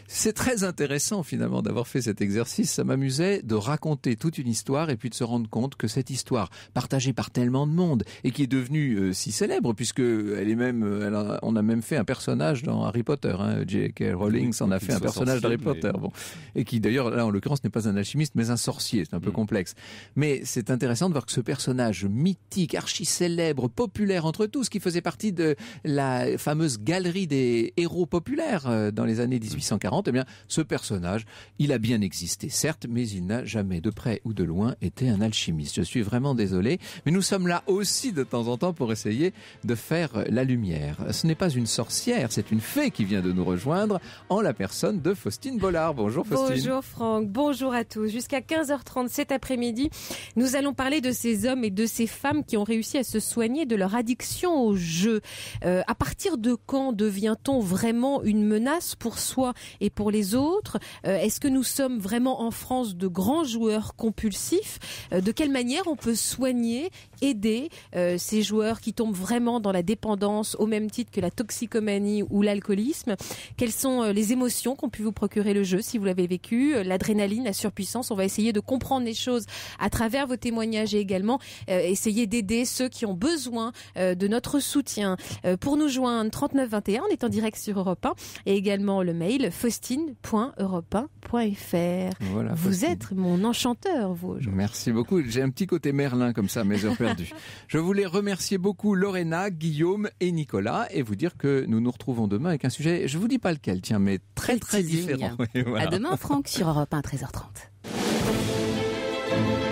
C'est très intéressant finalement d'avoir fait cet exercice. Ça m'amusait de raconter toute une histoire et puis de se rendre compte que cette histoire, partagée par tellement de monde et qui est devenue euh, si célèbre, puisque elle est même, euh, a, on a même fait un personnage dans Harry Potter. Hein. J.K. Rowling s'en a fait un personnage d'Harry Potter. Bon, et qui d'ailleurs là en l'occurrence n'est pas un alchimiste, mais un sorcier. C'est un peu mm. complexe. Mais c'est intéressant de voir que ce personnage mythique, archi-célèbre, populaire entre tous, qui faisait partie de la fameuse galerie des héros populaires euh, dans les années 1840, eh bien, ce personnage, il a bien existé, certes, mais il n'a jamais, de près ou de loin, été un alchimiste. Je suis vraiment désolé, mais nous sommes là aussi de temps en temps pour essayer de faire la lumière. Ce n'est pas une sorcière, c'est une fée qui vient de nous rejoindre en la personne de Faustine Bollard. Bonjour Faustine. Bonjour Franck, bonjour à tous. Jusqu'à 15h30 cet après-midi, nous allons parler de ces hommes et de ces femmes qui ont réussi à se soigner de leur addiction au jeu. Euh, à partir de quand devient-on vraiment une menace pour soi et pour les autres euh, Est-ce que nous sommes vraiment en France de grands joueurs compulsifs euh, De quelle manière on peut soigner, aider ces joueurs qui tombent vraiment dans la dépendance au même titre que la toxicomanie ou l'alcoolisme Quelles sont les émotions qu'ont pu vous procurer le jeu si vous l'avez vécu L'adrénaline, la surpuissance On va essayer de comprendre les choses à travers vos témoignages et également euh, essayer d'aider ceux qui ont besoin euh, de notre soutien. Euh, pour nous joindre, 3921, on est en direct sur Europe 1 et également le mail faustine.europe1.fr. Voilà, vous êtes mon enchanteur, vous. Merci beaucoup. J'ai un petit côté Merlin comme ça, mes heures perdues. Je voulais remercier beaucoup Lorena, Guillaume et Nicolas et vous dire que nous nous retrouvons demain avec un sujet, je vous dis pas lequel, tiens, mais très très, différent. Hein. À demain, Franck, sur Europe 1, 13h30.